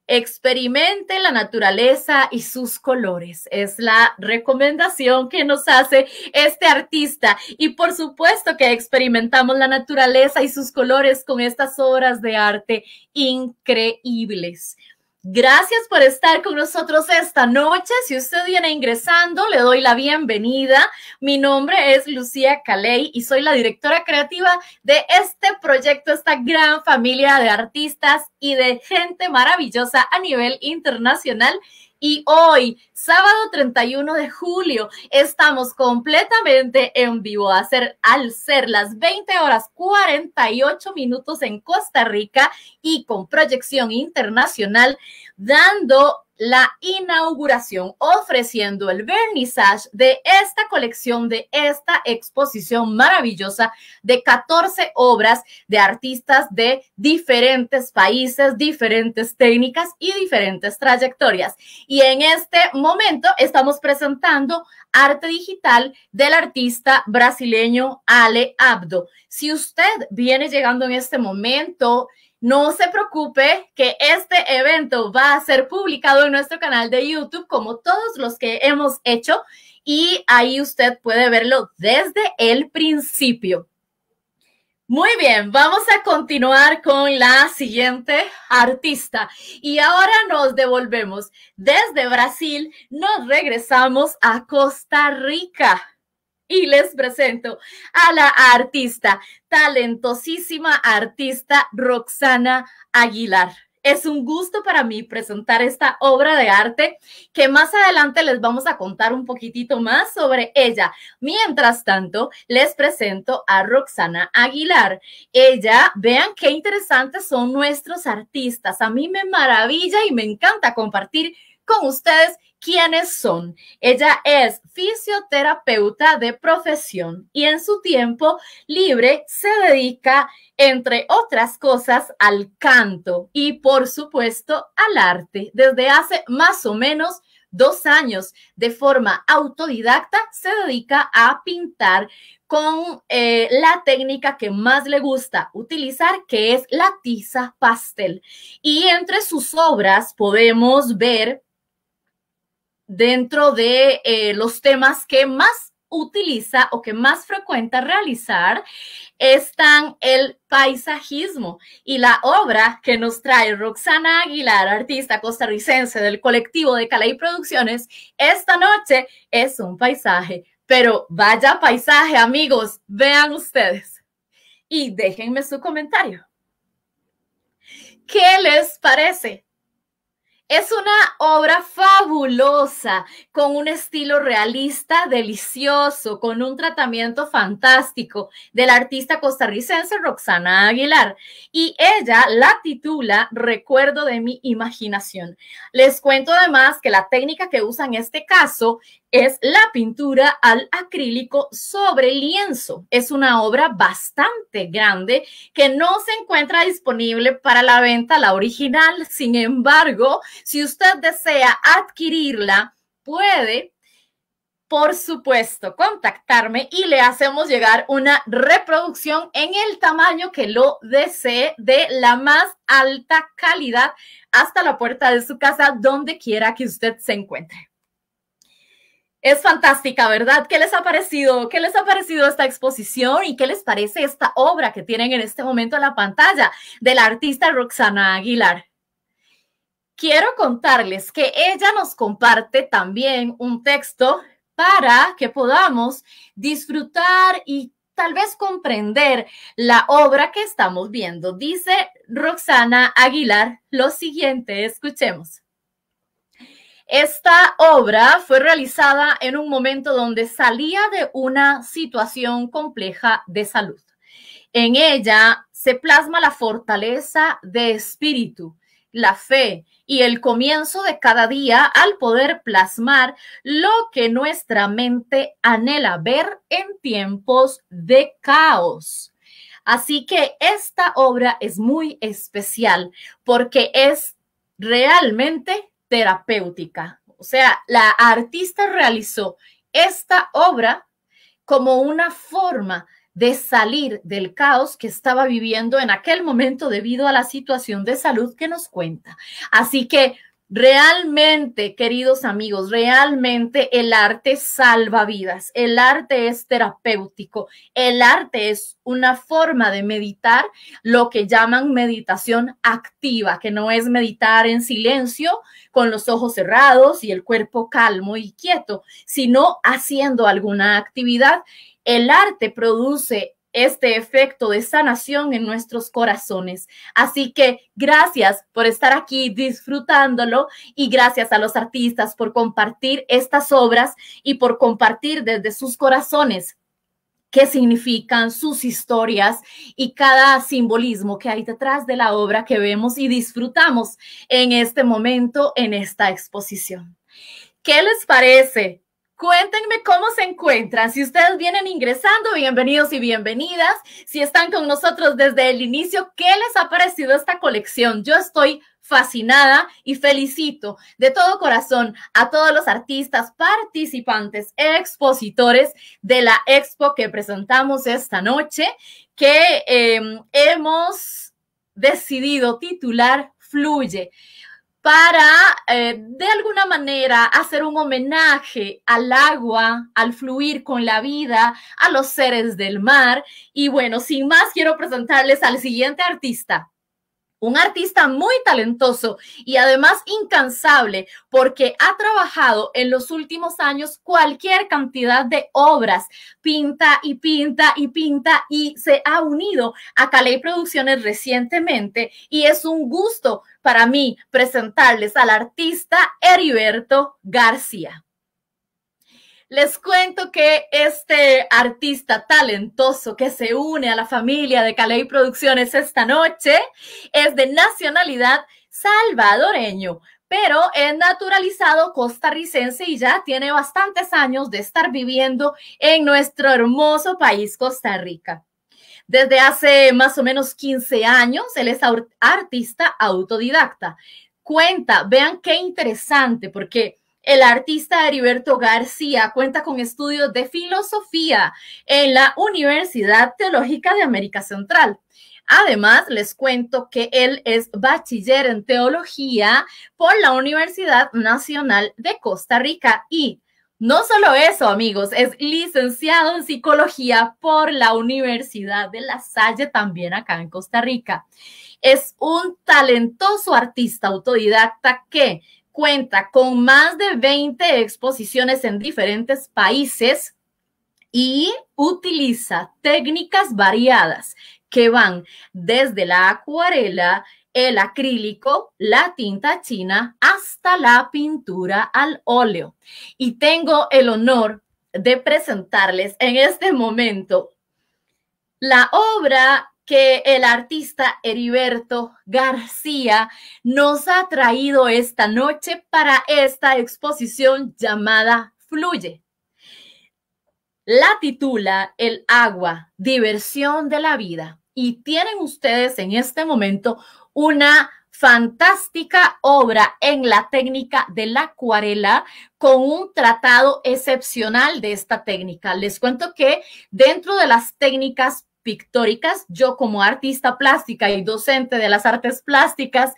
Experimente la naturaleza y sus colores. Es la recomendación que nos hace este artista. Y por supuesto que experimentamos la naturaleza y sus colores con estas obras de arte increíbles. Gracias por estar con nosotros esta noche. Si usted viene ingresando, le doy la bienvenida. Mi nombre es Lucía Caley y soy la directora creativa de este proyecto, esta gran familia de artistas y de gente maravillosa a nivel internacional y hoy, sábado 31 de julio, estamos completamente en vivo. A ser, al ser las 20 horas 48 minutos en Costa Rica y con proyección internacional, dando la inauguración ofreciendo el vernissage de esta colección, de esta exposición maravillosa de 14 obras de artistas de diferentes países, diferentes técnicas y diferentes trayectorias. Y en este momento estamos presentando arte digital del artista brasileño Ale Abdo. Si usted viene llegando en este momento, no se preocupe que este evento va a ser publicado en nuestro canal de YouTube como todos los que hemos hecho y ahí usted puede verlo desde el principio. Muy bien, vamos a continuar con la siguiente artista. Y ahora nos devolvemos desde Brasil, nos regresamos a Costa Rica y les presento a la artista, talentosísima artista Roxana Aguilar. Es un gusto para mí presentar esta obra de arte que más adelante les vamos a contar un poquitito más sobre ella. Mientras tanto, les presento a Roxana Aguilar. Ella, vean qué interesantes son nuestros artistas. A mí me maravilla y me encanta compartir con ustedes quiénes son. Ella es fisioterapeuta de profesión y en su tiempo libre se dedica, entre otras cosas, al canto y, por supuesto, al arte. Desde hace más o menos dos años, de forma autodidacta, se dedica a pintar con eh, la técnica que más le gusta utilizar, que es la tiza pastel. Y entre sus obras podemos ver dentro de eh, los temas que más utiliza o que más frecuenta realizar están el paisajismo y la obra que nos trae Roxana Aguilar, artista costarricense del colectivo de Calais Producciones, esta noche es un paisaje, pero vaya paisaje amigos, vean ustedes y déjenme su comentario. ¿Qué les parece? Es una obra fabulosa, con un estilo realista delicioso, con un tratamiento fantástico del artista costarricense Roxana Aguilar. Y ella la titula Recuerdo de mi imaginación. Les cuento además que la técnica que usa en este caso es la pintura al acrílico sobre lienzo. Es una obra bastante grande que no se encuentra disponible para la venta, la original. Sin embargo, si usted desea adquirirla, puede por supuesto, contactarme y le hacemos llegar una reproducción en el tamaño que lo desee de la más alta calidad hasta la puerta de su casa, donde quiera que usted se encuentre. Es fantástica, ¿verdad? ¿Qué les ha parecido? ¿Qué les ha parecido esta exposición y qué les parece esta obra que tienen en este momento en la pantalla de la artista Roxana Aguilar? Quiero contarles que ella nos comparte también un texto para que podamos disfrutar y tal vez comprender la obra que estamos viendo. Dice Roxana Aguilar lo siguiente, escuchemos. Esta obra fue realizada en un momento donde salía de una situación compleja de salud. En ella se plasma la fortaleza de espíritu, la fe y el comienzo de cada día al poder plasmar lo que nuestra mente anhela ver en tiempos de caos. Así que esta obra es muy especial porque es realmente terapéutica. O sea, la artista realizó esta obra como una forma de salir del caos que estaba viviendo en aquel momento debido a la situación de salud que nos cuenta. Así que Realmente, queridos amigos, realmente el arte salva vidas, el arte es terapéutico, el arte es una forma de meditar lo que llaman meditación activa, que no es meditar en silencio con los ojos cerrados y el cuerpo calmo y quieto, sino haciendo alguna actividad. El arte produce este efecto de sanación en nuestros corazones. Así que gracias por estar aquí disfrutándolo y gracias a los artistas por compartir estas obras y por compartir desde sus corazones qué significan sus historias y cada simbolismo que hay detrás de la obra que vemos y disfrutamos en este momento, en esta exposición. ¿Qué les parece Cuéntenme cómo se encuentran. Si ustedes vienen ingresando, bienvenidos y bienvenidas. Si están con nosotros desde el inicio, ¿qué les ha parecido esta colección? Yo estoy fascinada y felicito de todo corazón a todos los artistas, participantes, expositores de la expo que presentamos esta noche, que eh, hemos decidido titular Fluye para, eh, de alguna manera, hacer un homenaje al agua, al fluir con la vida, a los seres del mar. Y bueno, sin más, quiero presentarles al siguiente artista un artista muy talentoso y además incansable porque ha trabajado en los últimos años cualquier cantidad de obras, pinta y pinta y pinta y se ha unido a Calais Producciones recientemente y es un gusto para mí presentarles al artista Heriberto García. Les cuento que este artista talentoso que se une a la familia de Caley Producciones esta noche es de nacionalidad salvadoreño, pero es naturalizado costarricense y ya tiene bastantes años de estar viviendo en nuestro hermoso país, Costa Rica. Desde hace más o menos 15 años, él es artista autodidacta. Cuenta, vean qué interesante, porque el artista Heriberto García cuenta con estudios de filosofía en la Universidad Teológica de América Central. Además, les cuento que él es bachiller en teología por la Universidad Nacional de Costa Rica y no solo eso, amigos, es licenciado en psicología por la Universidad de La Salle, también acá en Costa Rica. Es un talentoso artista autodidacta que cuenta con más de 20 exposiciones en diferentes países y utiliza técnicas variadas que van desde la acuarela, el acrílico, la tinta china, hasta la pintura al óleo. Y tengo el honor de presentarles en este momento la obra que el artista Heriberto García nos ha traído esta noche para esta exposición llamada Fluye. La titula El agua, diversión de la vida. Y tienen ustedes en este momento una fantástica obra en la técnica de la acuarela con un tratado excepcional de esta técnica. Les cuento que dentro de las técnicas pictóricas. Yo como artista plástica y docente de las artes plásticas,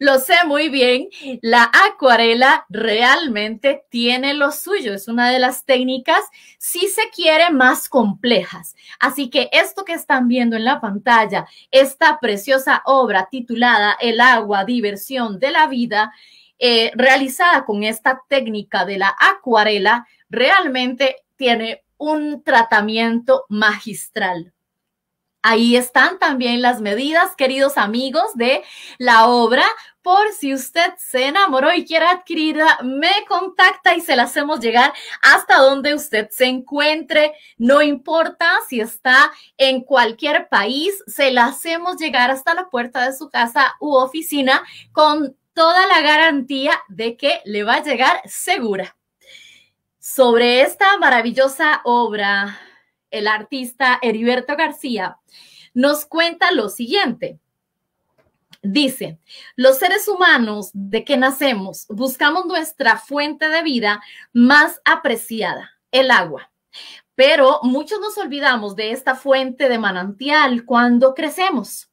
lo sé muy bien, la acuarela realmente tiene lo suyo, es una de las técnicas, si se quiere, más complejas. Así que esto que están viendo en la pantalla, esta preciosa obra titulada El agua, diversión de la vida, eh, realizada con esta técnica de la acuarela, realmente tiene un tratamiento magistral. Ahí están también las medidas, queridos amigos, de la obra. Por si usted se enamoró y quiere adquirirla, me contacta y se la hacemos llegar hasta donde usted se encuentre. No importa si está en cualquier país, se la hacemos llegar hasta la puerta de su casa u oficina con toda la garantía de que le va a llegar segura. Sobre esta maravillosa obra el artista Heriberto García, nos cuenta lo siguiente. Dice, los seres humanos de que nacemos buscamos nuestra fuente de vida más apreciada, el agua. Pero muchos nos olvidamos de esta fuente de manantial cuando crecemos.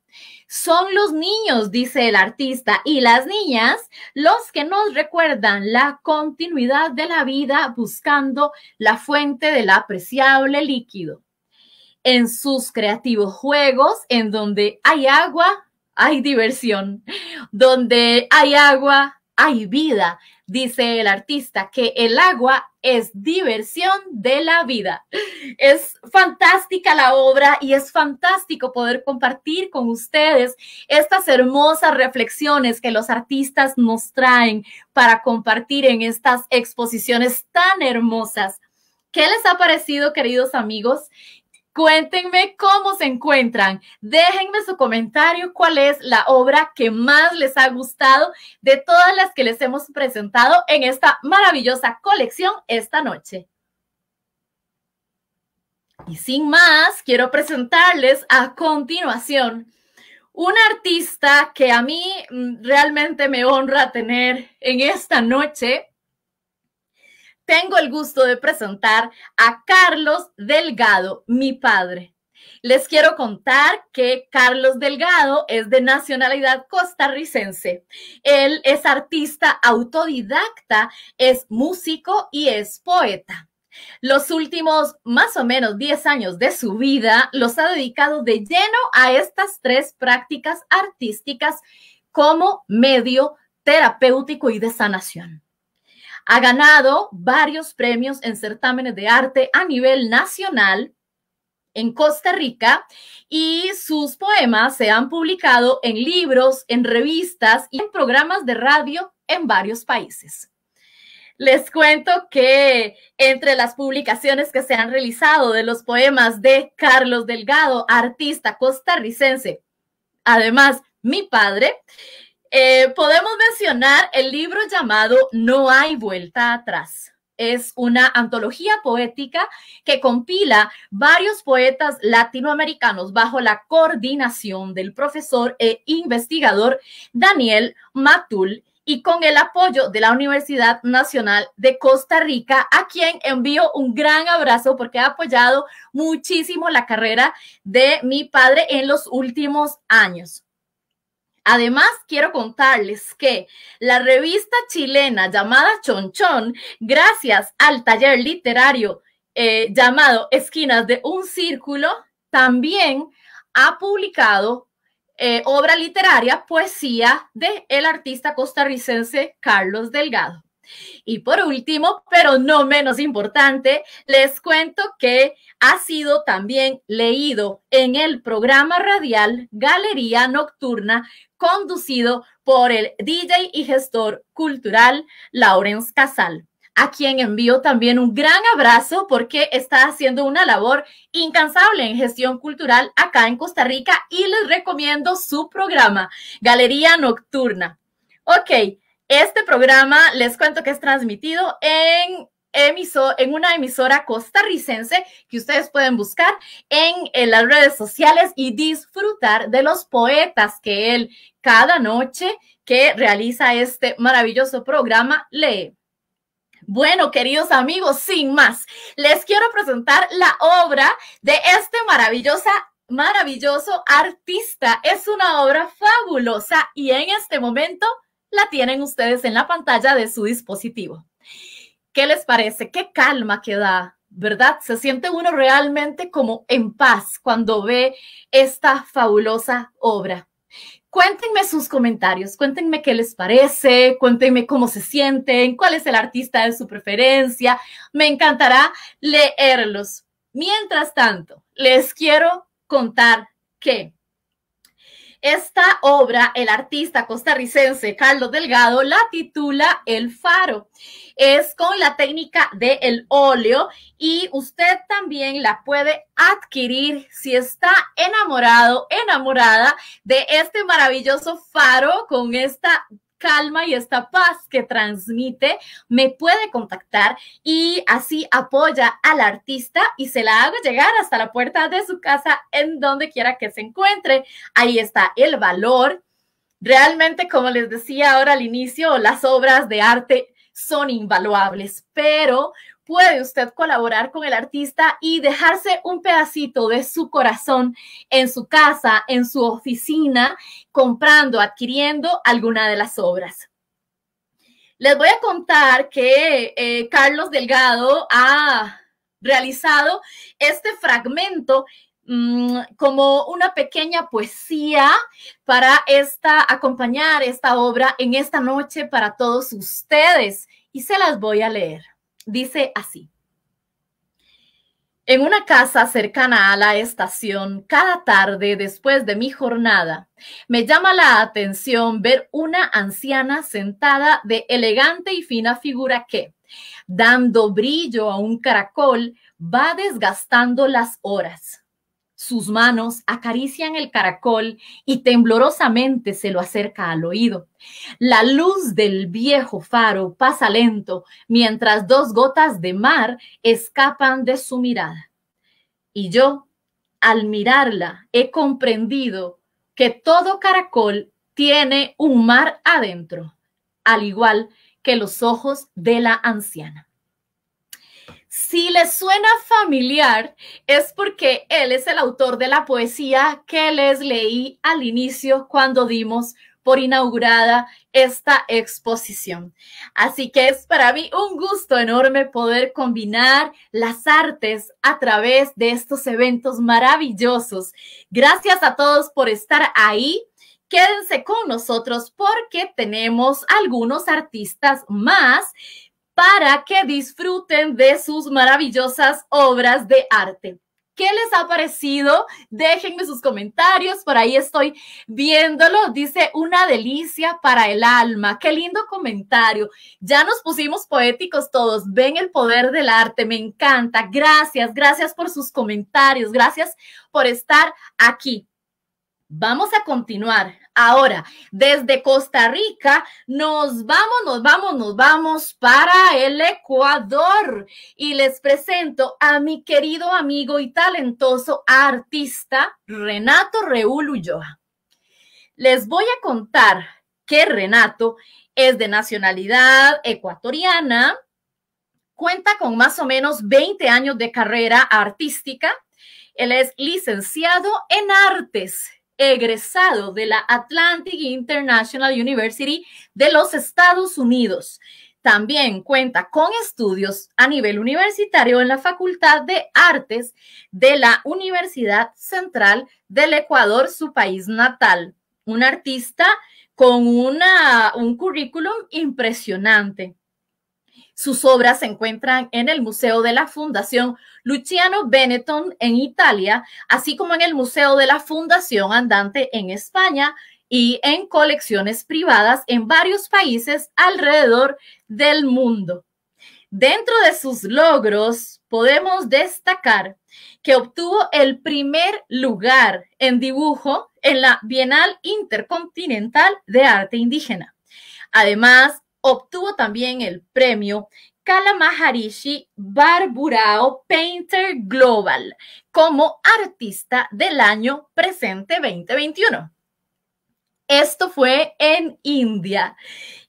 Son los niños, dice el artista, y las niñas los que nos recuerdan la continuidad de la vida buscando la fuente del apreciable líquido. En sus creativos juegos, en donde hay agua, hay diversión. Donde hay agua, hay vida, dice el artista, que el agua es diversión de la vida. Es fantástica la obra y es fantástico poder compartir con ustedes estas hermosas reflexiones que los artistas nos traen para compartir en estas exposiciones tan hermosas. ¿Qué les ha parecido, queridos amigos? Cuéntenme cómo se encuentran. Déjenme su comentario cuál es la obra que más les ha gustado de todas las que les hemos presentado en esta maravillosa colección esta noche. Y sin más, quiero presentarles a continuación un artista que a mí mm, realmente me honra tener en esta noche tengo el gusto de presentar a Carlos Delgado, mi padre. Les quiero contar que Carlos Delgado es de nacionalidad costarricense. Él es artista autodidacta, es músico y es poeta. Los últimos más o menos 10 años de su vida los ha dedicado de lleno a estas tres prácticas artísticas como medio terapéutico y de sanación. Ha ganado varios premios en certámenes de arte a nivel nacional en Costa Rica y sus poemas se han publicado en libros, en revistas y en programas de radio en varios países. Les cuento que entre las publicaciones que se han realizado de los poemas de Carlos Delgado, artista costarricense, además mi padre, eh, podemos mencionar el libro llamado No hay vuelta atrás. Es una antología poética que compila varios poetas latinoamericanos bajo la coordinación del profesor e investigador Daniel Matul y con el apoyo de la Universidad Nacional de Costa Rica, a quien envío un gran abrazo porque ha apoyado muchísimo la carrera de mi padre en los últimos años. Además, quiero contarles que la revista chilena llamada Chonchón, gracias al taller literario eh, llamado Esquinas de un Círculo, también ha publicado eh, obra literaria, poesía de el artista costarricense Carlos Delgado. Y por último, pero no menos importante, les cuento que ha sido también leído en el programa radial Galería Nocturna conducido por el DJ y gestor cultural Laurence Casal a quien envío también un gran abrazo porque está haciendo una labor incansable en gestión cultural acá en Costa Rica y les recomiendo su programa, Galería Nocturna. Ok, este programa les cuento que es transmitido en emisor, en una emisora costarricense que ustedes pueden buscar en, en las redes sociales y disfrutar de los poetas que él cada noche que realiza este maravilloso programa lee. Bueno, queridos amigos, sin más, les quiero presentar la obra de este maravillosa maravilloso artista. Es una obra fabulosa y en este momento la tienen ustedes en la pantalla de su dispositivo. ¿Qué les parece? ¿Qué calma que da? ¿Verdad? Se siente uno realmente como en paz cuando ve esta fabulosa obra. Cuéntenme sus comentarios, cuéntenme qué les parece, cuéntenme cómo se sienten, cuál es el artista de su preferencia. Me encantará leerlos. Mientras tanto, les quiero contar qué. Esta obra, el artista costarricense Carlos Delgado la titula El Faro. Es con la técnica del óleo y usted también la puede adquirir si está enamorado, enamorada de este maravilloso faro con esta calma y esta paz que transmite, me puede contactar y así apoya al artista y se la hago llegar hasta la puerta de su casa en donde quiera que se encuentre. Ahí está el valor. Realmente, como les decía ahora al inicio, las obras de arte son invaluables, pero puede usted colaborar con el artista y dejarse un pedacito de su corazón en su casa, en su oficina, comprando, adquiriendo alguna de las obras. Les voy a contar que eh, Carlos Delgado ha realizado este fragmento mm, como una pequeña poesía para esta, acompañar esta obra en esta noche para todos ustedes y se las voy a leer. Dice así. En una casa cercana a la estación, cada tarde después de mi jornada, me llama la atención ver una anciana sentada de elegante y fina figura que, dando brillo a un caracol, va desgastando las horas sus manos acarician el caracol y temblorosamente se lo acerca al oído. La luz del viejo faro pasa lento mientras dos gotas de mar escapan de su mirada. Y yo, al mirarla, he comprendido que todo caracol tiene un mar adentro, al igual que los ojos de la anciana. Si les suena familiar, es porque él es el autor de la poesía que les leí al inicio cuando dimos por inaugurada esta exposición. Así que es para mí un gusto enorme poder combinar las artes a través de estos eventos maravillosos. Gracias a todos por estar ahí. Quédense con nosotros porque tenemos algunos artistas más para que disfruten de sus maravillosas obras de arte. ¿Qué les ha parecido? Déjenme sus comentarios, por ahí estoy viéndolo. Dice, una delicia para el alma. Qué lindo comentario. Ya nos pusimos poéticos todos. Ven el poder del arte, me encanta. Gracias, gracias por sus comentarios, gracias por estar aquí. Vamos a continuar. Ahora, desde Costa Rica nos vamos, nos vamos, nos vamos para el Ecuador y les presento a mi querido amigo y talentoso artista Renato Reúl Ulloa. Les voy a contar que Renato es de nacionalidad ecuatoriana, cuenta con más o menos 20 años de carrera artística. Él es licenciado en artes egresado de la Atlantic International University de los Estados Unidos. También cuenta con estudios a nivel universitario en la Facultad de Artes de la Universidad Central del Ecuador, su país natal. Un artista con un currículum impresionante. Sus obras se encuentran en el Museo de la Fundación Luciano Benetton en Italia, así como en el Museo de la Fundación Andante en España y en colecciones privadas en varios países alrededor del mundo. Dentro de sus logros podemos destacar que obtuvo el primer lugar en dibujo en la Bienal Intercontinental de Arte Indígena. Además, obtuvo también el premio Kalamaharishi Barburao Painter Global como artista del año presente 2021. Esto fue en India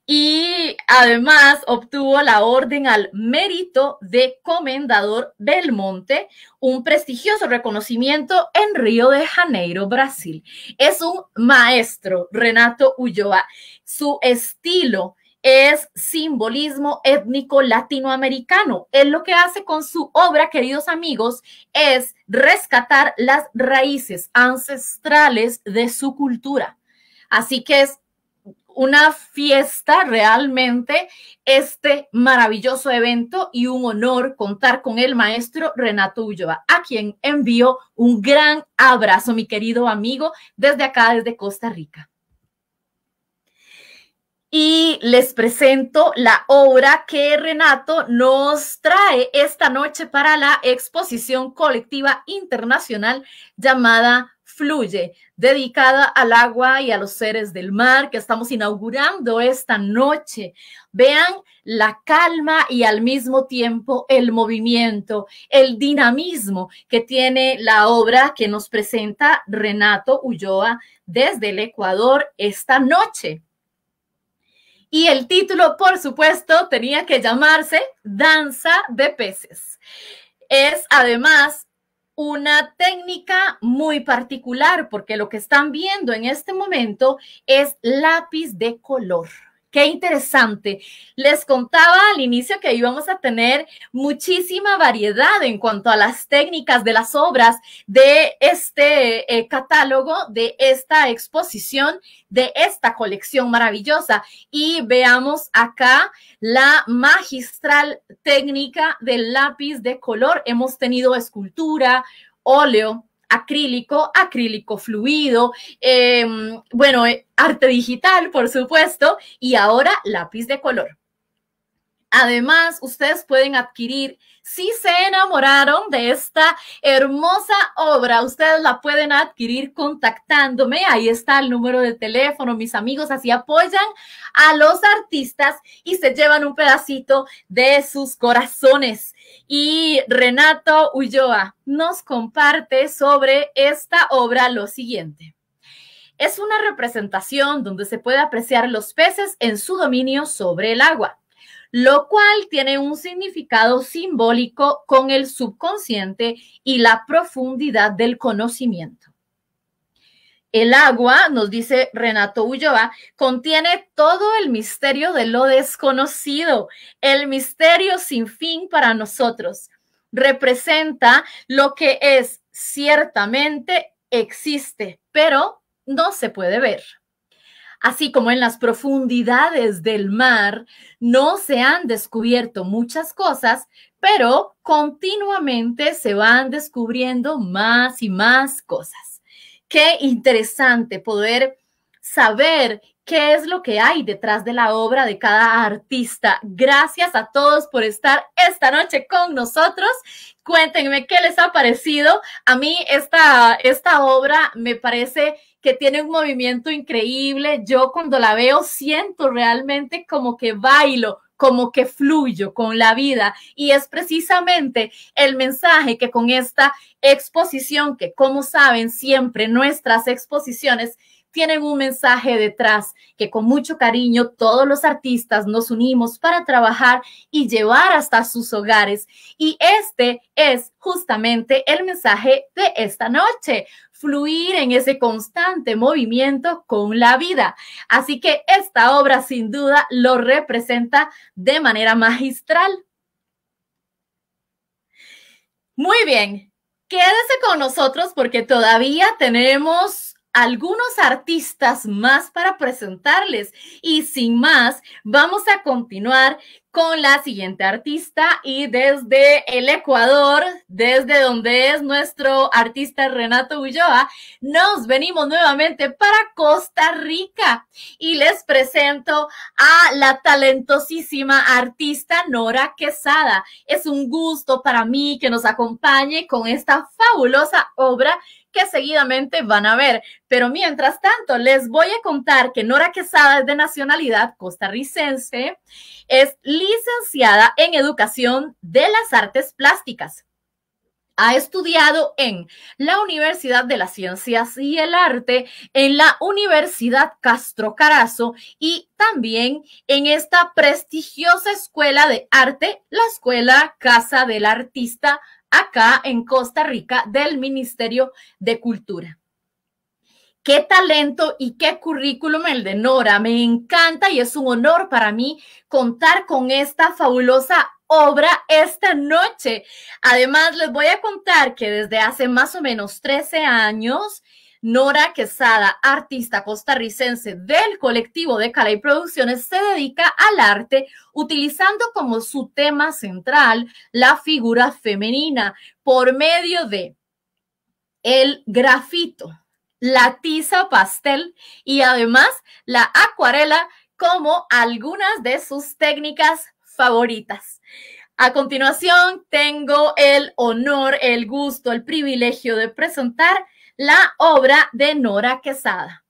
y además obtuvo la orden al mérito de Comendador Belmonte, un prestigioso reconocimiento en Río de Janeiro, Brasil. Es un maestro, Renato Ulloa. Su estilo es simbolismo étnico latinoamericano. Él lo que hace con su obra, queridos amigos, es rescatar las raíces ancestrales de su cultura. Así que es una fiesta realmente este maravilloso evento y un honor contar con el maestro Renato Ulloa, a quien envío un gran abrazo, mi querido amigo, desde acá, desde Costa Rica y les presento la obra que Renato nos trae esta noche para la exposición colectiva internacional llamada Fluye, dedicada al agua y a los seres del mar que estamos inaugurando esta noche. Vean la calma y al mismo tiempo el movimiento, el dinamismo que tiene la obra que nos presenta Renato Ulloa desde el Ecuador esta noche. Y el título, por supuesto, tenía que llamarse Danza de Peces. Es además una técnica muy particular porque lo que están viendo en este momento es lápiz de color. Qué interesante. Les contaba al inicio que íbamos a tener muchísima variedad en cuanto a las técnicas de las obras de este eh, catálogo, de esta exposición, de esta colección maravillosa. Y veamos acá la magistral técnica del lápiz de color. Hemos tenido escultura, óleo, acrílico, acrílico fluido, em, bueno, eh, arte digital, por supuesto, y ahora lápiz de color. Además, ustedes pueden adquirir, si se enamoraron de esta hermosa obra, ustedes la pueden adquirir contactándome. Ahí está el número de teléfono, mis amigos. Así apoyan a los artistas y se llevan un pedacito de sus corazones. Y Renato Ulloa nos comparte sobre esta obra lo siguiente. Es una representación donde se puede apreciar los peces en su dominio sobre el agua lo cual tiene un significado simbólico con el subconsciente y la profundidad del conocimiento. El agua, nos dice Renato Ulloa, contiene todo el misterio de lo desconocido, el misterio sin fin para nosotros. Representa lo que es ciertamente existe, pero no se puede ver así como en las profundidades del mar, no se han descubierto muchas cosas, pero continuamente se van descubriendo más y más cosas. Qué interesante poder saber qué es lo que hay detrás de la obra de cada artista. Gracias a todos por estar esta noche con nosotros. Cuéntenme qué les ha parecido. A mí esta, esta obra me parece que tiene un movimiento increíble. Yo cuando la veo siento realmente como que bailo, como que fluyo con la vida. Y es precisamente el mensaje que con esta exposición, que como saben siempre nuestras exposiciones tienen un mensaje detrás que con mucho cariño todos los artistas nos unimos para trabajar y llevar hasta sus hogares. Y este es justamente el mensaje de esta noche fluir en ese constante movimiento con la vida. Así que esta obra sin duda lo representa de manera magistral. Muy bien, quédese con nosotros porque todavía tenemos algunos artistas más para presentarles. Y sin más, vamos a continuar con la siguiente artista y desde el Ecuador, desde donde es nuestro artista Renato Ulloa, nos venimos nuevamente para Costa Rica y les presento a la talentosísima artista Nora Quesada. Es un gusto para mí que nos acompañe con esta fabulosa obra que seguidamente van a ver. Pero mientras tanto, les voy a contar que Nora Quesada es de nacionalidad costarricense, es licenciada en Educación de las Artes Plásticas. Ha estudiado en la Universidad de las Ciencias y el Arte, en la Universidad Castro Carazo y también en esta prestigiosa escuela de arte, la Escuela Casa del Artista acá en Costa Rica del Ministerio de Cultura. Qué talento y qué currículum el de Nora. Me encanta y es un honor para mí contar con esta fabulosa obra esta noche. Además, les voy a contar que desde hace más o menos 13 años, Nora Quesada, artista costarricense del colectivo de y Producciones, se dedica al arte utilizando como su tema central la figura femenina por medio de el grafito, la tiza pastel y además la acuarela como algunas de sus técnicas favoritas. A continuación, tengo el honor, el gusto, el privilegio de presentar la obra de Nora Quesada.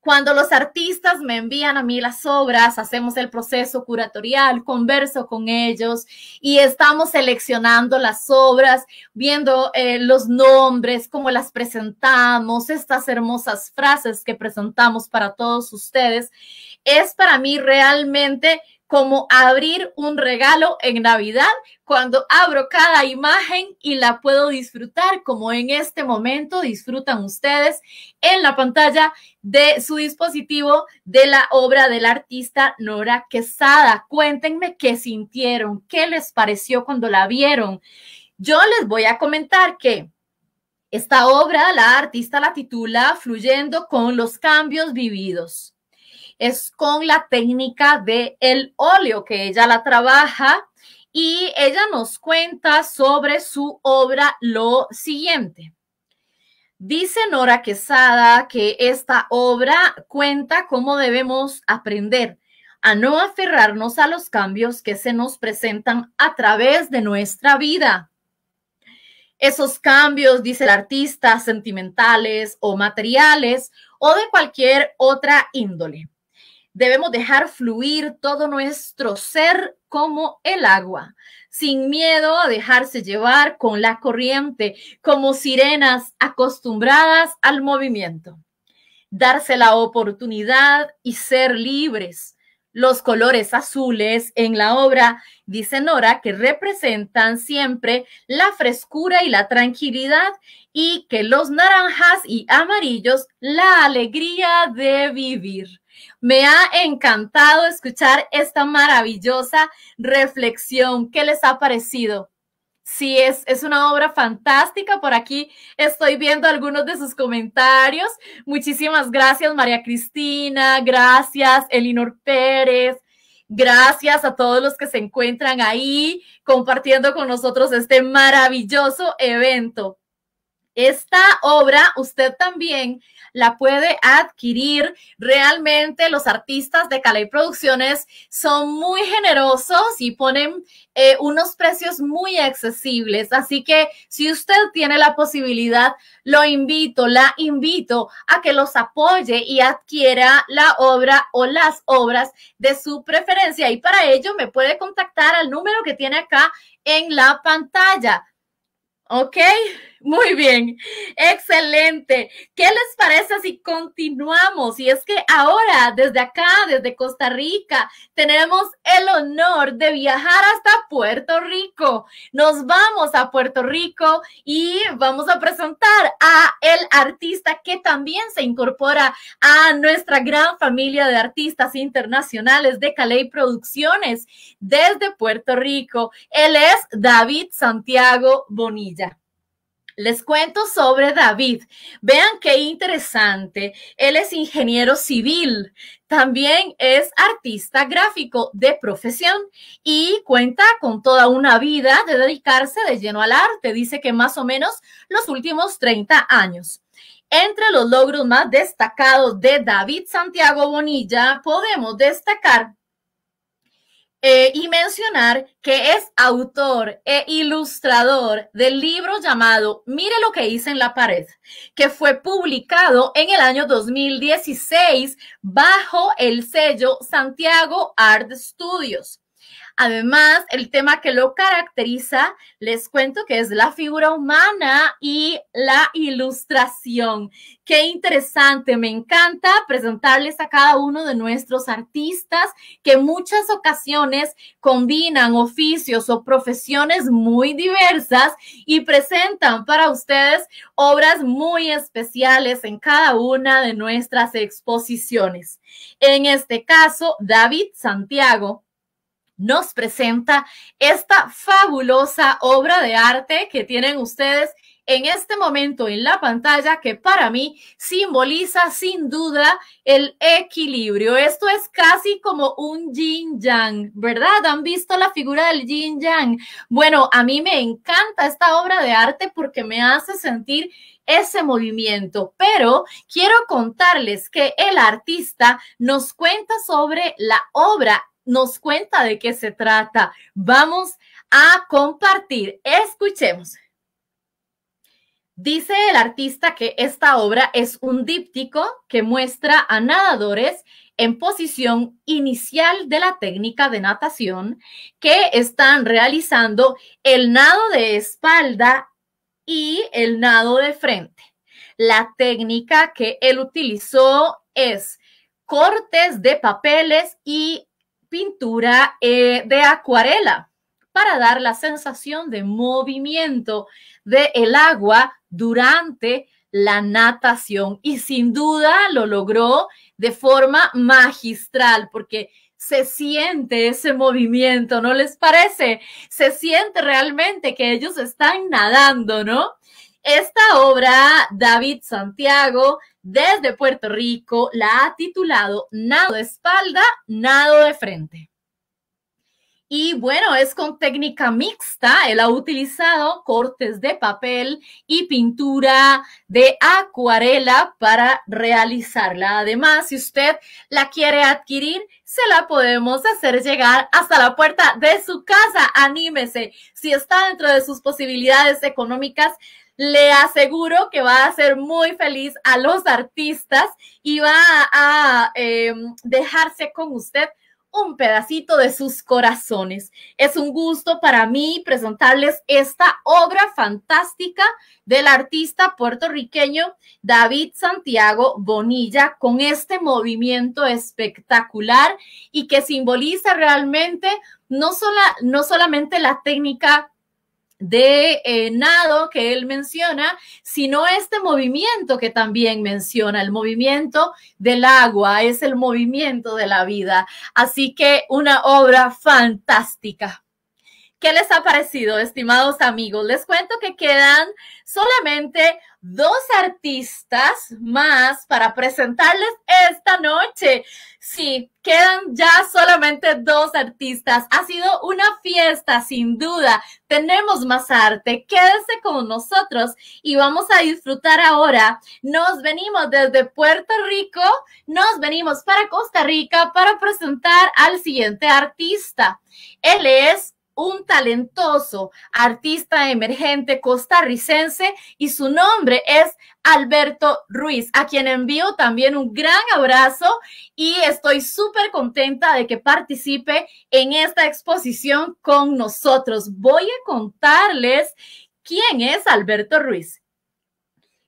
Cuando los artistas me envían a mí las obras, hacemos el proceso curatorial, converso con ellos y estamos seleccionando las obras, viendo eh, los nombres, cómo las presentamos, estas hermosas frases que presentamos para todos ustedes. Es para mí realmente como abrir un regalo en Navidad, cuando abro cada imagen y la puedo disfrutar como en este momento disfrutan ustedes en la pantalla de su dispositivo de la obra del artista Nora Quesada. Cuéntenme qué sintieron, qué les pareció cuando la vieron. Yo les voy a comentar que esta obra la artista la titula Fluyendo con los cambios vividos es con la técnica de el óleo que ella la trabaja y ella nos cuenta sobre su obra lo siguiente. Dice Nora Quesada que esta obra cuenta cómo debemos aprender a no aferrarnos a los cambios que se nos presentan a través de nuestra vida. Esos cambios, dice el artista, sentimentales o materiales o de cualquier otra índole. Debemos dejar fluir todo nuestro ser como el agua, sin miedo a dejarse llevar con la corriente, como sirenas acostumbradas al movimiento. Darse la oportunidad y ser libres. Los colores azules en la obra, dice Nora, que representan siempre la frescura y la tranquilidad y que los naranjas y amarillos, la alegría de vivir. Me ha encantado escuchar esta maravillosa reflexión. ¿Qué les ha parecido? Sí, es, es una obra fantástica. Por aquí estoy viendo algunos de sus comentarios. Muchísimas gracias, María Cristina. Gracias, Elinor Pérez. Gracias a todos los que se encuentran ahí compartiendo con nosotros este maravilloso evento. Esta obra usted también la puede adquirir. Realmente los artistas de Calais Producciones son muy generosos y ponen eh, unos precios muy accesibles. Así que si usted tiene la posibilidad, lo invito, la invito a que los apoye y adquiera la obra o las obras de su preferencia. Y para ello me puede contactar al número que tiene acá en la pantalla. ¿Ok? Muy bien, excelente. ¿Qué les parece si continuamos? Y es que ahora, desde acá, desde Costa Rica, tenemos el honor de viajar hasta Puerto Rico. Nos vamos a Puerto Rico y vamos a presentar a el artista que también se incorpora a nuestra gran familia de artistas internacionales de Calais Producciones desde Puerto Rico. Él es David Santiago Bonilla. Les cuento sobre David. Vean qué interesante. Él es ingeniero civil, también es artista gráfico de profesión y cuenta con toda una vida de dedicarse de lleno al arte. Dice que más o menos los últimos 30 años. Entre los logros más destacados de David Santiago Bonilla podemos destacar eh, y mencionar que es autor e ilustrador del libro llamado Mire lo que hice en la pared, que fue publicado en el año 2016 bajo el sello Santiago Art Studios. Además, el tema que lo caracteriza, les cuento que es la figura humana y la ilustración. Qué interesante, me encanta presentarles a cada uno de nuestros artistas que en muchas ocasiones combinan oficios o profesiones muy diversas y presentan para ustedes obras muy especiales en cada una de nuestras exposiciones. En este caso, David Santiago nos presenta esta fabulosa obra de arte que tienen ustedes en este momento en la pantalla que para mí simboliza sin duda el equilibrio. Esto es casi como un yin yang, ¿verdad? ¿Han visto la figura del yin yang? Bueno, a mí me encanta esta obra de arte porque me hace sentir ese movimiento, pero quiero contarles que el artista nos cuenta sobre la obra nos cuenta de qué se trata. Vamos a compartir. Escuchemos. Dice el artista que esta obra es un díptico que muestra a nadadores en posición inicial de la técnica de natación que están realizando el nado de espalda y el nado de frente. La técnica que él utilizó es cortes de papeles y pintura eh, de acuarela para dar la sensación de movimiento del agua durante la natación. Y sin duda lo logró de forma magistral, porque se siente ese movimiento, ¿no les parece? Se siente realmente que ellos están nadando, ¿no? Esta obra, David Santiago, desde Puerto Rico la ha titulado Nado de espalda, nado de frente. Y bueno, es con técnica mixta. Él ha utilizado cortes de papel y pintura de acuarela para realizarla. Además, si usted la quiere adquirir, se la podemos hacer llegar hasta la puerta de su casa. Anímese. Si está dentro de sus posibilidades económicas, le aseguro que va a hacer muy feliz a los artistas y va a, em, dejarse con usted un pedacito de sus corazones. Es un gusto para mí presentarles esta obra fantástica del artista puertorriqueño David Santiago Bonilla con este movimiento espectacular y que simboliza realmente no, no solamente la técnica de eh, nado que él menciona, sino este movimiento que también menciona, el movimiento del agua, es el movimiento de la vida. Así que una obra fantástica. ¿Qué les ha parecido, estimados amigos? Les cuento que quedan solamente dos artistas más para presentarles esta noche. Sí, quedan ya solamente dos artistas. Ha sido una fiesta, sin duda. Tenemos más arte. Quédense con nosotros y vamos a disfrutar ahora. Nos venimos desde Puerto Rico, nos venimos para Costa Rica para presentar al siguiente artista. Él es un talentoso artista emergente costarricense y su nombre es Alberto Ruiz, a quien envío también un gran abrazo y estoy súper contenta de que participe en esta exposición con nosotros. Voy a contarles quién es Alberto Ruiz.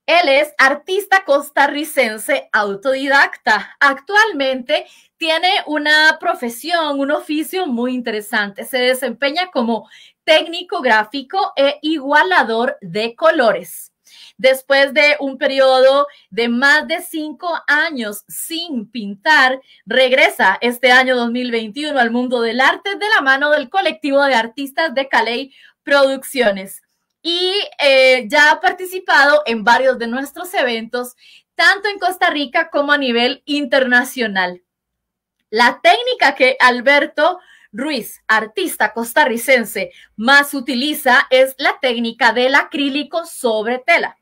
Él es artista costarricense autodidacta. Actualmente tiene una profesión, un oficio muy interesante. Se desempeña como técnico gráfico e igualador de colores. Después de un periodo de más de cinco años sin pintar, regresa este año 2021 al mundo del arte de la mano del colectivo de artistas de Calais Producciones y eh, ya ha participado en varios de nuestros eventos, tanto en Costa Rica como a nivel internacional. La técnica que Alberto Ruiz, artista costarricense, más utiliza es la técnica del acrílico sobre tela.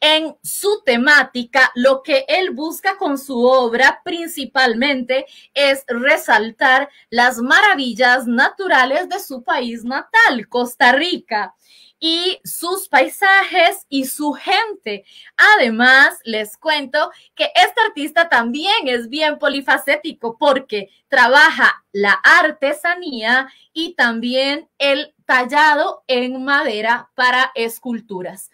En su temática, lo que él busca con su obra principalmente es resaltar las maravillas naturales de su país natal, Costa Rica y sus paisajes y su gente. Además, les cuento que este artista también es bien polifacético porque trabaja la artesanía y también el tallado en madera para esculturas.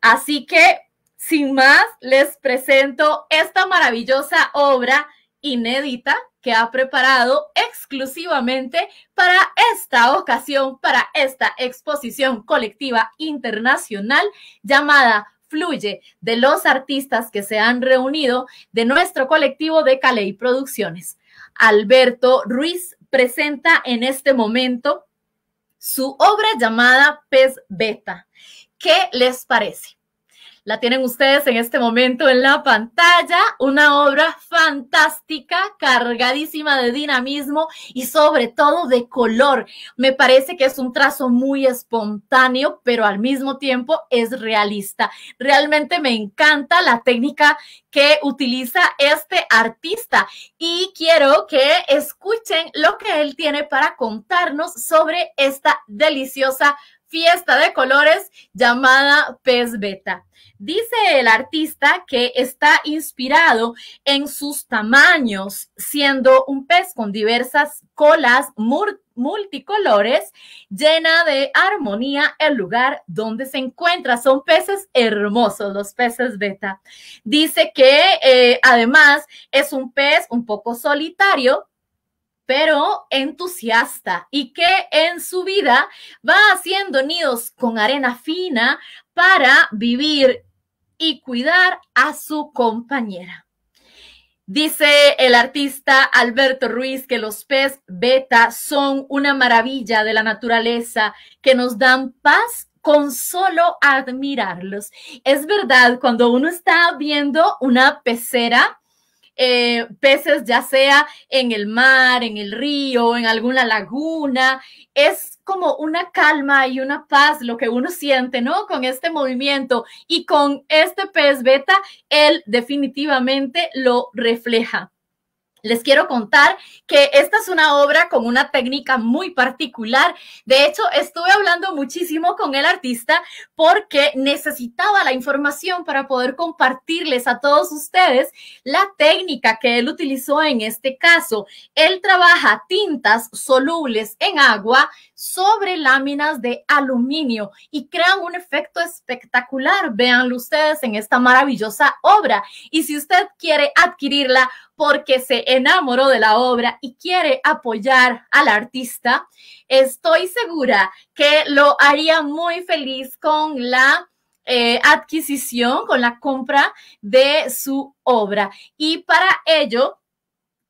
Así que, sin más, les presento esta maravillosa obra inédita que ha preparado exclusivamente para esta ocasión, para esta exposición colectiva internacional llamada Fluye de los artistas que se han reunido de nuestro colectivo de Caley Producciones. Alberto Ruiz presenta en este momento su obra llamada Pez Beta. ¿Qué les parece? La tienen ustedes en este momento en la pantalla, una obra fantástica, cargadísima de dinamismo y sobre todo de color. Me parece que es un trazo muy espontáneo, pero al mismo tiempo es realista. Realmente me encanta la técnica que utiliza este artista y quiero que escuchen lo que él tiene para contarnos sobre esta deliciosa fiesta de colores llamada Pez Beta. Dice el artista que está inspirado en sus tamaños, siendo un pez con diversas colas multicolores, llena de armonía el lugar donde se encuentra. Son peces hermosos, los peces beta. Dice que eh, además es un pez un poco solitario, pero entusiasta y que en su vida va haciendo nidos con arena fina para vivir y cuidar a su compañera. Dice el artista Alberto Ruiz que los pez beta son una maravilla de la naturaleza que nos dan paz con solo admirarlos. Es verdad, cuando uno está viendo una pecera, eh, peces, ya sea en el mar, en el río, en alguna laguna. Es como una calma y una paz lo que uno siente, ¿no? Con este movimiento y con este pez beta, él definitivamente lo refleja. Les quiero contar que esta es una obra con una técnica muy particular. De hecho, estuve hablando muchísimo con el artista porque necesitaba la información para poder compartirles a todos ustedes la técnica que él utilizó en este caso. Él trabaja tintas solubles en agua sobre láminas de aluminio y crean un efecto espectacular. Véanlo ustedes en esta maravillosa obra. Y si usted quiere adquirirla, porque se enamoró de la obra y quiere apoyar al artista, estoy segura que lo haría muy feliz con la eh, adquisición, con la compra de su obra. Y para ello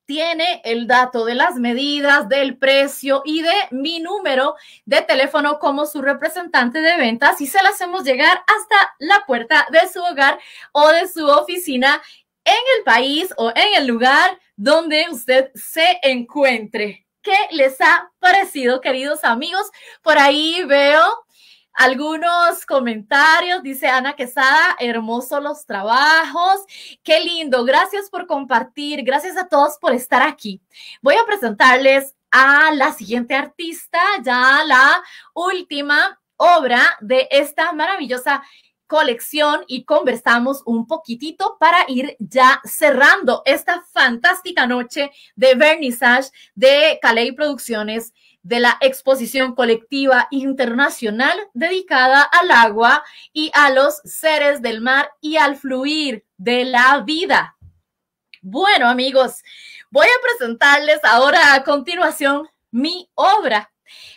tiene el dato de las medidas, del precio y de mi número de teléfono como su representante de ventas y se lo hacemos llegar hasta la puerta de su hogar o de su oficina en el país o en el lugar donde usted se encuentre. ¿Qué les ha parecido, queridos amigos? Por ahí veo algunos comentarios. Dice Ana Quesada, hermosos los trabajos. Qué lindo. Gracias por compartir. Gracias a todos por estar aquí. Voy a presentarles a la siguiente artista, ya la última obra de esta maravillosa colección y conversamos un poquitito para ir ya cerrando esta fantástica noche de vernissage de Calais Producciones de la exposición colectiva internacional dedicada al agua y a los seres del mar y al fluir de la vida. Bueno amigos, voy a presentarles ahora a continuación mi obra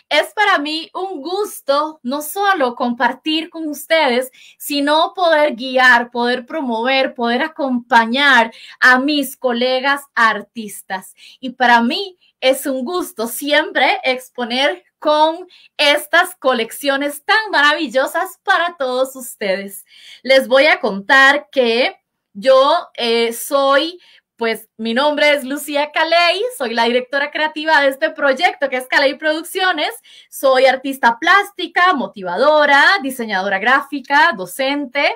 es para mí un gusto no solo compartir con ustedes, sino poder guiar, poder promover, poder acompañar a mis colegas artistas. Y para mí es un gusto siempre exponer con estas colecciones tan maravillosas para todos ustedes. Les voy a contar que yo eh, soy pues mi nombre es Lucía Caley, soy la directora creativa de este proyecto que es Caley Producciones. Soy artista plástica, motivadora, diseñadora gráfica, docente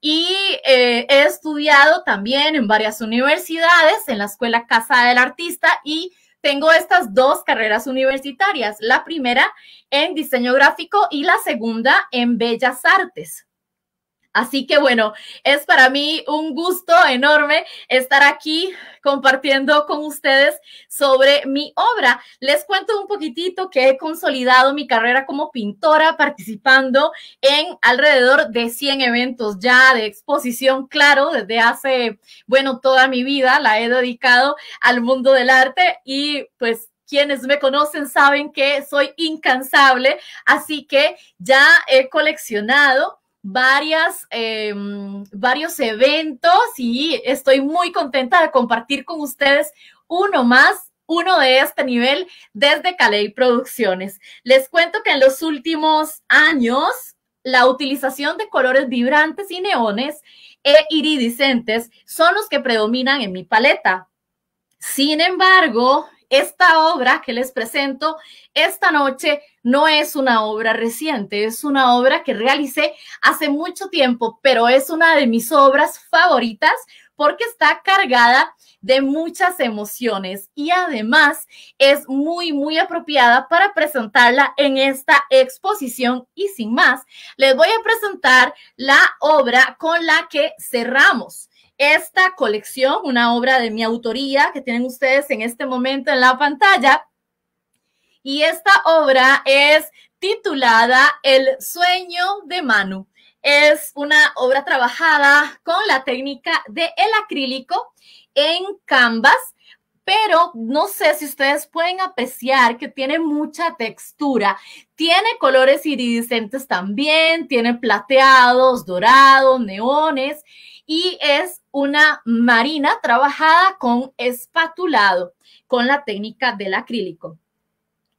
y eh, he estudiado también en varias universidades, en la Escuela Casa del Artista y tengo estas dos carreras universitarias, la primera en diseño gráfico y la segunda en bellas artes. Así que bueno, es para mí un gusto enorme estar aquí compartiendo con ustedes sobre mi obra. Les cuento un poquitito que he consolidado mi carrera como pintora participando en alrededor de 100 eventos ya de exposición, claro, desde hace, bueno, toda mi vida la he dedicado al mundo del arte y pues quienes me conocen saben que soy incansable, así que ya he coleccionado varias, eh, varios eventos y estoy muy contenta de compartir con ustedes uno más, uno de este nivel desde Caley Producciones. Les cuento que en los últimos años la utilización de colores vibrantes y neones e iridiscentes son los que predominan en mi paleta. Sin embargo, esta obra que les presento esta noche no es una obra reciente, es una obra que realicé hace mucho tiempo, pero es una de mis obras favoritas porque está cargada de muchas emociones y además es muy, muy apropiada para presentarla en esta exposición. Y sin más, les voy a presentar la obra con la que cerramos esta colección, una obra de mi autoría que tienen ustedes en este momento en la pantalla. Y esta obra es titulada El sueño de Manu. Es una obra trabajada con la técnica del el acrílico en canvas pero no sé si ustedes pueden apreciar que tiene mucha textura. Tiene colores iridiscentes también, tiene plateados, dorados, neones y es una marina trabajada con espatulado, con la técnica del acrílico.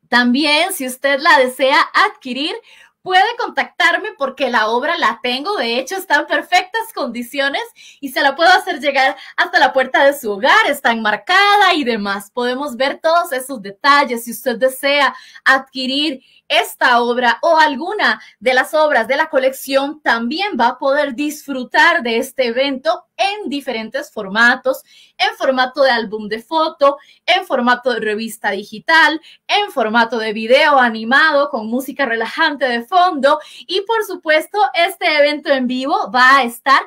También, si usted la desea adquirir, puede contactarme porque la obra la tengo, de hecho está en perfectas condiciones y se la puedo hacer llegar hasta la puerta de su hogar, está enmarcada y demás. Podemos ver todos esos detalles si usted desea adquirir esta obra o alguna de las obras de la colección, también va a poder disfrutar de este evento en diferentes formatos, en formato de álbum de foto, en formato de revista digital, en formato de video animado con música relajante de fondo y por supuesto este evento en vivo va a estar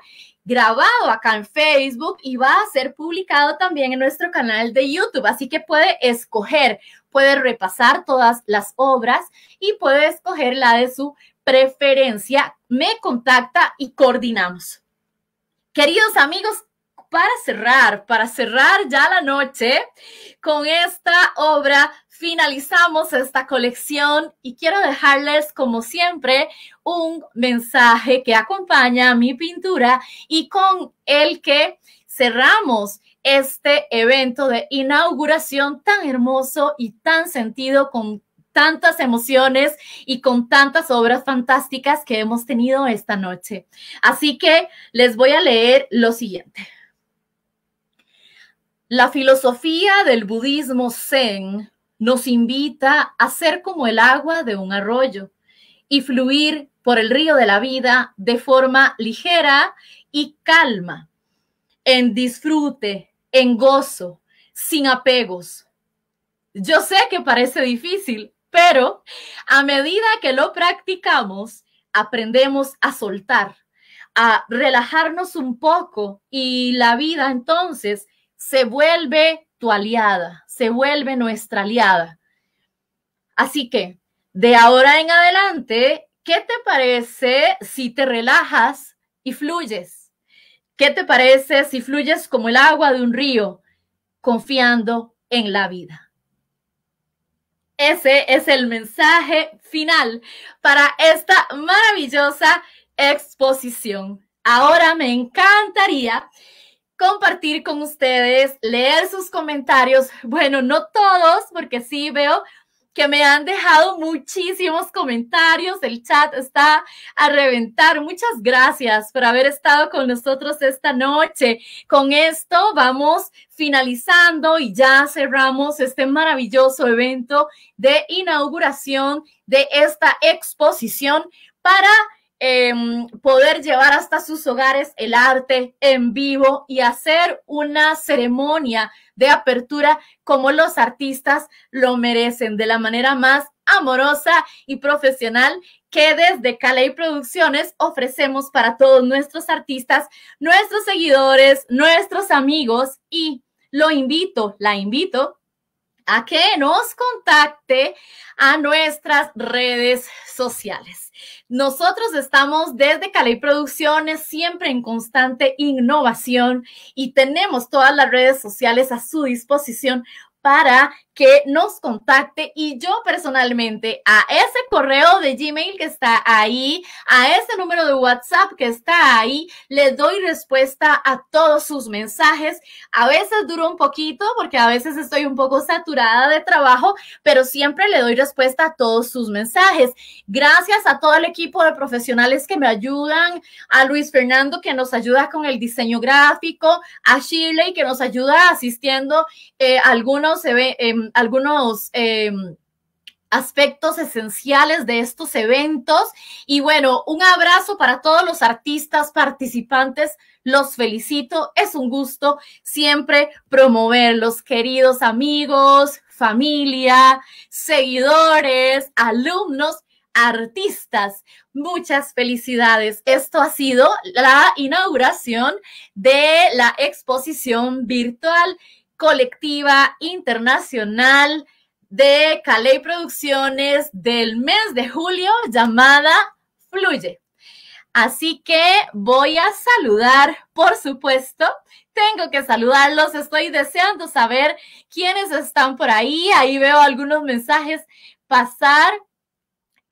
grabado acá en Facebook y va a ser publicado también en nuestro canal de YouTube. Así que puede escoger puede repasar todas las obras y puede escoger la de su preferencia. Me contacta y coordinamos. Queridos amigos, para cerrar, para cerrar ya la noche, con esta obra finalizamos esta colección y quiero dejarles, como siempre, un mensaje que acompaña a mi pintura y con el que cerramos este evento de inauguración tan hermoso y tan sentido con tantas emociones y con tantas obras fantásticas que hemos tenido esta noche. Así que les voy a leer lo siguiente. La filosofía del budismo zen nos invita a ser como el agua de un arroyo y fluir por el río de la vida de forma ligera y calma en disfrute, en gozo, sin apegos. Yo sé que parece difícil, pero a medida que lo practicamos, aprendemos a soltar, a relajarnos un poco y la vida entonces se vuelve tu aliada, se vuelve nuestra aliada. Así que, de ahora en adelante, ¿qué te parece si te relajas y fluyes? ¿Qué te parece si fluyes como el agua de un río, confiando en la vida? Ese es el mensaje final para esta maravillosa exposición. Ahora me encantaría compartir con ustedes, leer sus comentarios. Bueno, no todos, porque sí veo que me han dejado muchísimos comentarios. El chat está a reventar. Muchas gracias por haber estado con nosotros esta noche. Con esto vamos finalizando y ya cerramos este maravilloso evento de inauguración de esta exposición para Em, poder llevar hasta sus hogares el arte en vivo y hacer una ceremonia de apertura como los artistas lo merecen, de la manera más amorosa y profesional que desde kalei Producciones ofrecemos para todos nuestros artistas, nuestros seguidores, nuestros amigos y lo invito, la invito a que nos contacte a nuestras redes sociales. Nosotros estamos desde Cali Producciones siempre en constante innovación y tenemos todas las redes sociales a su disposición para que nos contacte y yo personalmente a ese correo de Gmail que está ahí, a ese número de WhatsApp que está ahí, le doy respuesta a todos sus mensajes. A veces duro un poquito porque a veces estoy un poco saturada de trabajo, pero siempre le doy respuesta a todos sus mensajes. Gracias a todo el equipo de profesionales que me ayudan, a Luis Fernando que nos ayuda con el diseño gráfico, a Shirley que nos ayuda asistiendo eh, a algunos eventos. Eh, algunos em, aspectos esenciales de estos eventos. Y bueno, un abrazo para todos los artistas participantes. Los felicito. Es un gusto siempre promoverlos, queridos amigos, familia, seguidores, alumnos artistas. Muchas felicidades. Esto ha sido la inauguración de la exposición virtual colectiva internacional de Calais Producciones del mes de julio llamada Fluye. Así que voy a saludar, por supuesto, tengo que saludarlos, estoy deseando saber quiénes están por ahí, ahí veo algunos mensajes pasar.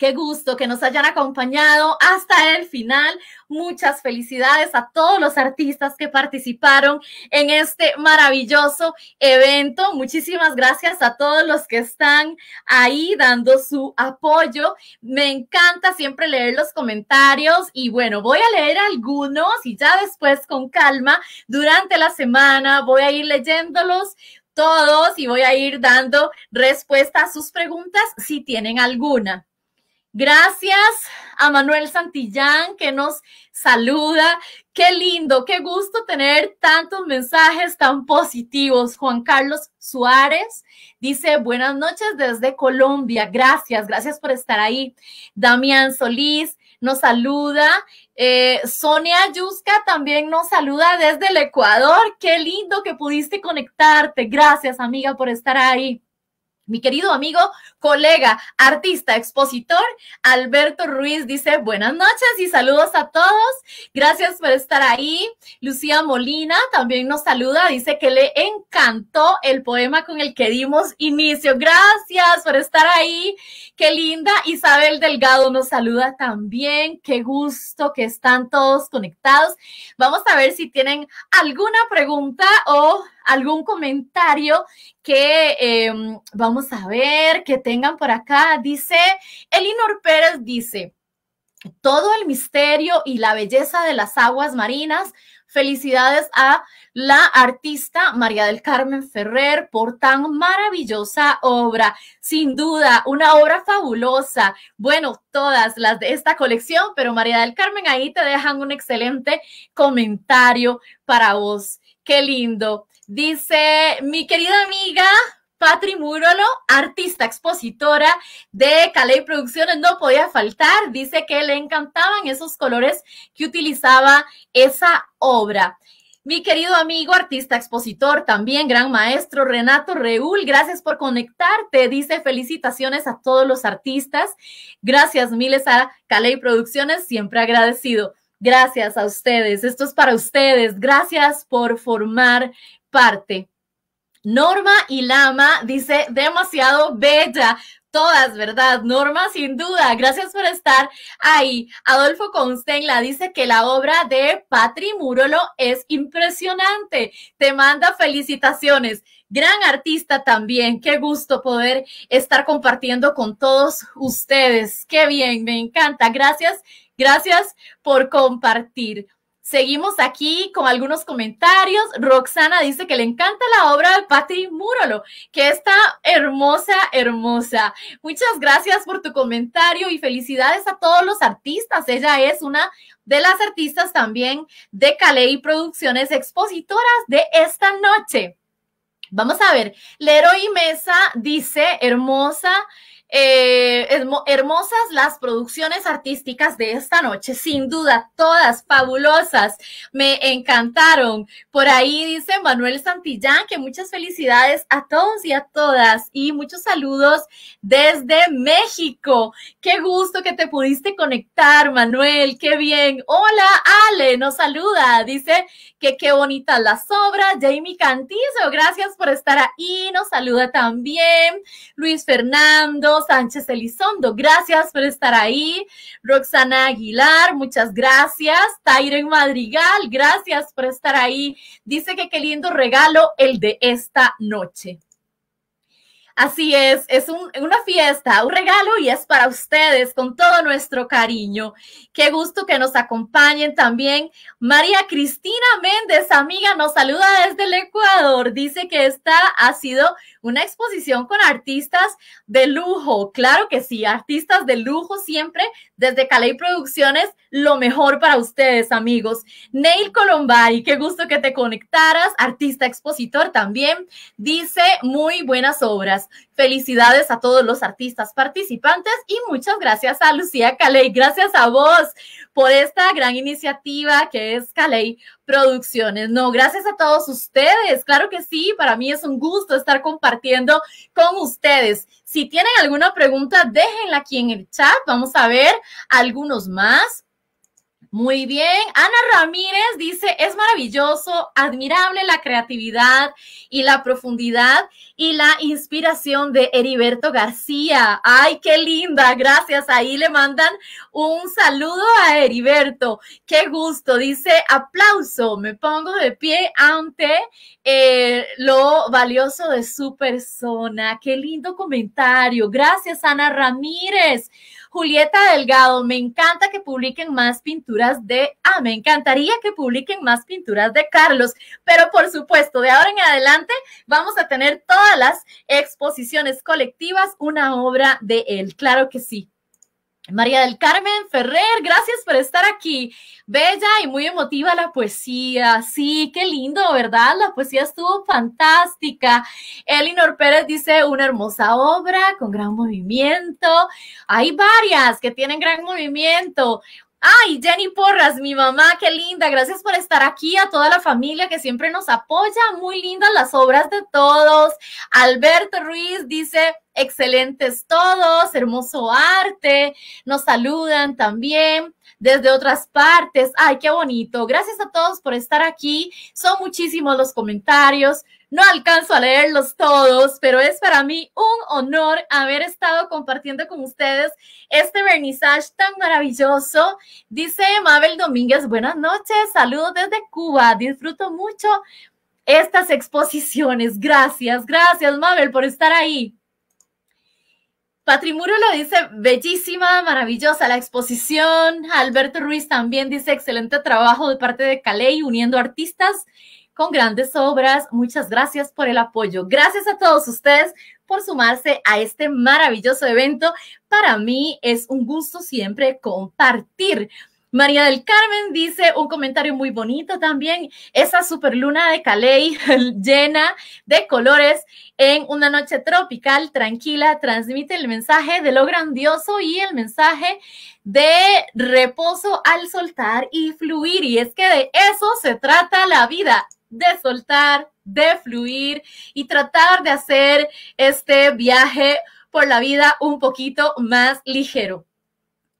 Qué gusto que nos hayan acompañado hasta el final. Muchas felicidades a todos los artistas que participaron en este maravilloso evento. Muchísimas gracias a todos los que están ahí dando su apoyo. Me encanta siempre leer los comentarios y bueno, voy a leer algunos y ya después con calma durante la semana voy a ir leyéndolos todos y voy a ir dando respuesta a sus preguntas si tienen alguna. Gracias a Manuel Santillán que nos saluda. Qué lindo, qué gusto tener tantos mensajes tan positivos. Juan Carlos Suárez dice, buenas noches desde Colombia. Gracias, gracias por estar ahí. Damián Solís nos saluda. Eh, Sonia Yuska también nos saluda desde el Ecuador. Qué lindo que pudiste conectarte. Gracias, amiga, por estar ahí. Mi querido amigo, colega, artista, expositor, Alberto Ruiz dice buenas noches y saludos a todos. Gracias por estar ahí. Lucía Molina también nos saluda, dice que le encantó el poema con el que dimos inicio. Gracias por estar ahí. Qué linda. Isabel Delgado nos saluda también. Qué gusto que están todos conectados. Vamos a ver si tienen alguna pregunta o algún comentario que em, vamos a ver, que tengan por acá. Dice, Elinor Pérez dice, todo el misterio y la belleza de las aguas marinas. Felicidades a la artista María del Carmen Ferrer por tan maravillosa obra. Sin duda, una obra fabulosa. Bueno, todas las de esta colección, pero María del Carmen, ahí te dejan un excelente comentario para vos. Qué lindo. Dice, mi querida amiga, Patri Murolo, artista expositora de Caley Producciones, no podía faltar. Dice que le encantaban esos colores que utilizaba esa obra. Mi querido amigo, artista expositor, también gran maestro, Renato Reúl, gracias por conectarte. Dice felicitaciones a todos los artistas. Gracias miles a Caley Producciones, siempre agradecido. Gracias a ustedes. Esto es para ustedes. Gracias por formar parte. Norma y Lama dice demasiado bella. Todas, ¿verdad? Norma, sin duda. Gracias por estar ahí. Adolfo la dice que la obra de Patri Murolo es impresionante. Te manda felicitaciones. Gran artista también. Qué gusto poder estar compartiendo con todos ustedes. Qué bien, me encanta. Gracias, gracias por compartir. Seguimos aquí con algunos comentarios. Roxana dice que le encanta la obra de Patty Murolo, que está hermosa, hermosa. Muchas gracias por tu comentario y felicidades a todos los artistas. Ella es una de las artistas también de y Producciones Expositoras de esta noche. Vamos a ver, Leroy Mesa dice, hermosa, eh, hermosas las producciones artísticas de esta noche, sin duda, todas fabulosas, me encantaron. Por ahí dice Manuel Santillán que muchas felicidades a todos y a todas y muchos saludos desde México. Qué gusto que te pudiste conectar, Manuel, qué bien. Hola, Ale, nos saluda, dice que qué bonita la sobra. Jamie Cantizo, gracias por estar ahí, nos saluda también. Luis Fernando, Sánchez Elizondo. Gracias por estar ahí. Roxana Aguilar, muchas gracias. Tyren Madrigal, gracias por estar ahí. Dice que qué lindo regalo el de esta noche. Así es, es una fiesta, un regalo y es para ustedes con todo nuestro cariño. Qué gusto que nos acompañen también. María Cristina Méndez, amiga, nos saluda desde el Ecuador. Dice que esta ha sido una exposición con artistas de lujo. Claro que sí, artistas de lujo siempre desde Calais Producciones, lo mejor para ustedes, amigos. Neil Colombari, qué gusto que te conectaras, artista expositor también. Dice muy buenas obras. Felicidades a todos los artistas participantes y muchas gracias a Lucía Caley. Gracias a vos por esta gran iniciativa que es Caley Producciones. No, gracias a todos ustedes. Claro que sí, para mí es un gusto estar compartiendo con ustedes. Si tienen alguna pregunta, déjenla aquí en el chat. Vamos a ver algunos más. Muy bien. Ana Ramírez dice, es maravilloso, admirable la creatividad y la profundidad y la inspiración de Heriberto García. Ay, qué linda. Gracias. Ahí le mandan un saludo a Heriberto. Qué gusto. Dice, aplauso. Me pongo de pie ante eh, lo valioso de su persona. Qué lindo comentario. Gracias, Ana Ramírez. Julieta Delgado, me encanta que publiquen más pinturas de, ah, me encantaría que publiquen más pinturas de Carlos, pero por supuesto, de ahora en adelante vamos a tener todas las exposiciones colectivas, una obra de él, claro que sí. María del Carmen Ferrer, gracias por estar aquí. Bella y muy emotiva la poesía. Sí, qué lindo, ¿verdad? La poesía estuvo fantástica. Elinor Pérez dice una hermosa obra con gran movimiento. Hay varias que tienen gran movimiento. Ay, Jenny Porras, mi mamá, qué linda. Gracias por estar aquí. A toda la familia que siempre nos apoya. Muy lindas las obras de todos. Alberto Ruiz dice, excelentes todos, hermoso arte. Nos saludan también desde otras partes. Ay, qué bonito. Gracias a todos por estar aquí. Son muchísimos los comentarios. No alcanzo a leerlos todos, pero es para mí un honor haber estado compartiendo con ustedes este vernizaje tan maravilloso. Dice Mabel Domínguez, buenas noches, saludos desde Cuba, disfruto mucho estas exposiciones. Gracias, gracias Mabel por estar ahí. Patrimuro lo dice, bellísima, maravillosa la exposición. Alberto Ruiz también dice, excelente trabajo de parte de Caley, uniendo artistas con grandes obras. Muchas gracias por el apoyo. Gracias a todos ustedes por sumarse a este maravilloso evento. Para mí es un gusto siempre compartir María del Carmen dice un comentario muy bonito también. Esa superluna de Calais [LAUGHS] llena de colores en una noche tropical, tranquila, transmite el mensaje de lo grandioso y el mensaje de reposo al soltar y fluir. Y es que de eso se trata la vida, de soltar, de fluir y tratar de hacer este viaje por la vida un poquito más ligero.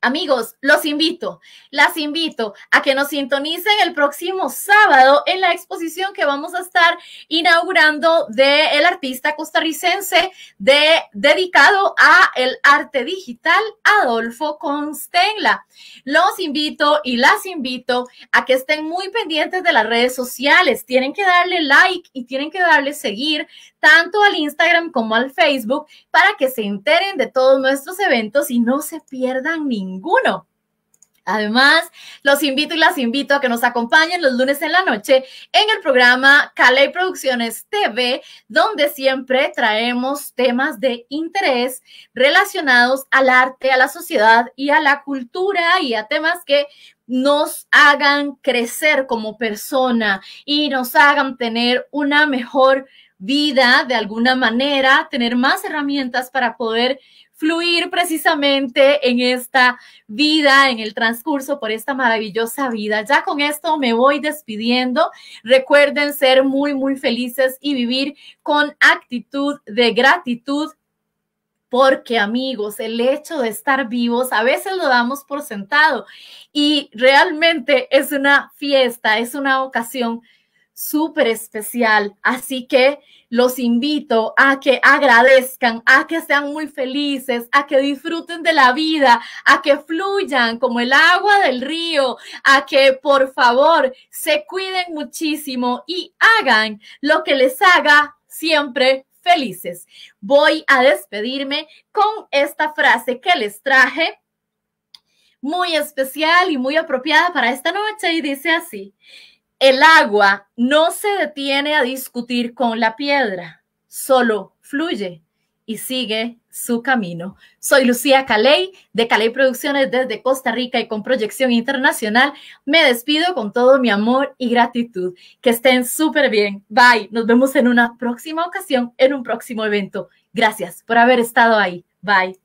Amigos, los invito, las invito a que nos sintonicen el próximo sábado en la exposición que vamos a estar inaugurando del artista costarricense dedicado a el arte digital Adolfo Constenla. Los invito y las invito a que estén muy pendientes de las redes sociales. Tienen que darle like y tienen que darle seguir tanto al Instagram como al Facebook para que se enteren de todos nuestros eventos y no se pierdan ninguno. Además, los invito y las invito a que nos acompañen los lunes en la noche en el programa Kalei Producciones TV, donde siempre traemos temas de interés relacionados al arte, a la sociedad y a la cultura y a temas que nos hagan crecer como persona y nos hagan tener una mejor vida de alguna manera, tener más herramientas para poder fluir precisamente en esta vida, en el transcurso por esta maravillosa vida. Ya con esto me voy despidiendo. Recuerden ser muy, muy felices y vivir con actitud de gratitud. Porque amigos, el hecho de estar vivos a veces lo damos por sentado y realmente es una fiesta, es una ocasión súper especial. Así que los invito a que agradezcan, a que sean muy felices, a que disfruten de la vida, a que fluyan como el agua del río, a que por favor se cuiden muchísimo y hagan lo que les haga siempre felices. Voy a despedirme con esta frase que les traje muy especial y muy apropiada para esta noche y dice así, el agua no se detiene a discutir con la piedra, solo fluye y sigue su camino. Soy Lucía Caley de Caley Producciones desde Costa Rica y con proyección internacional. Me despido con todo mi amor y gratitud. Que estén súper bien. Bye. Nos vemos en una próxima ocasión, en un próximo evento. Gracias por haber estado ahí. Bye.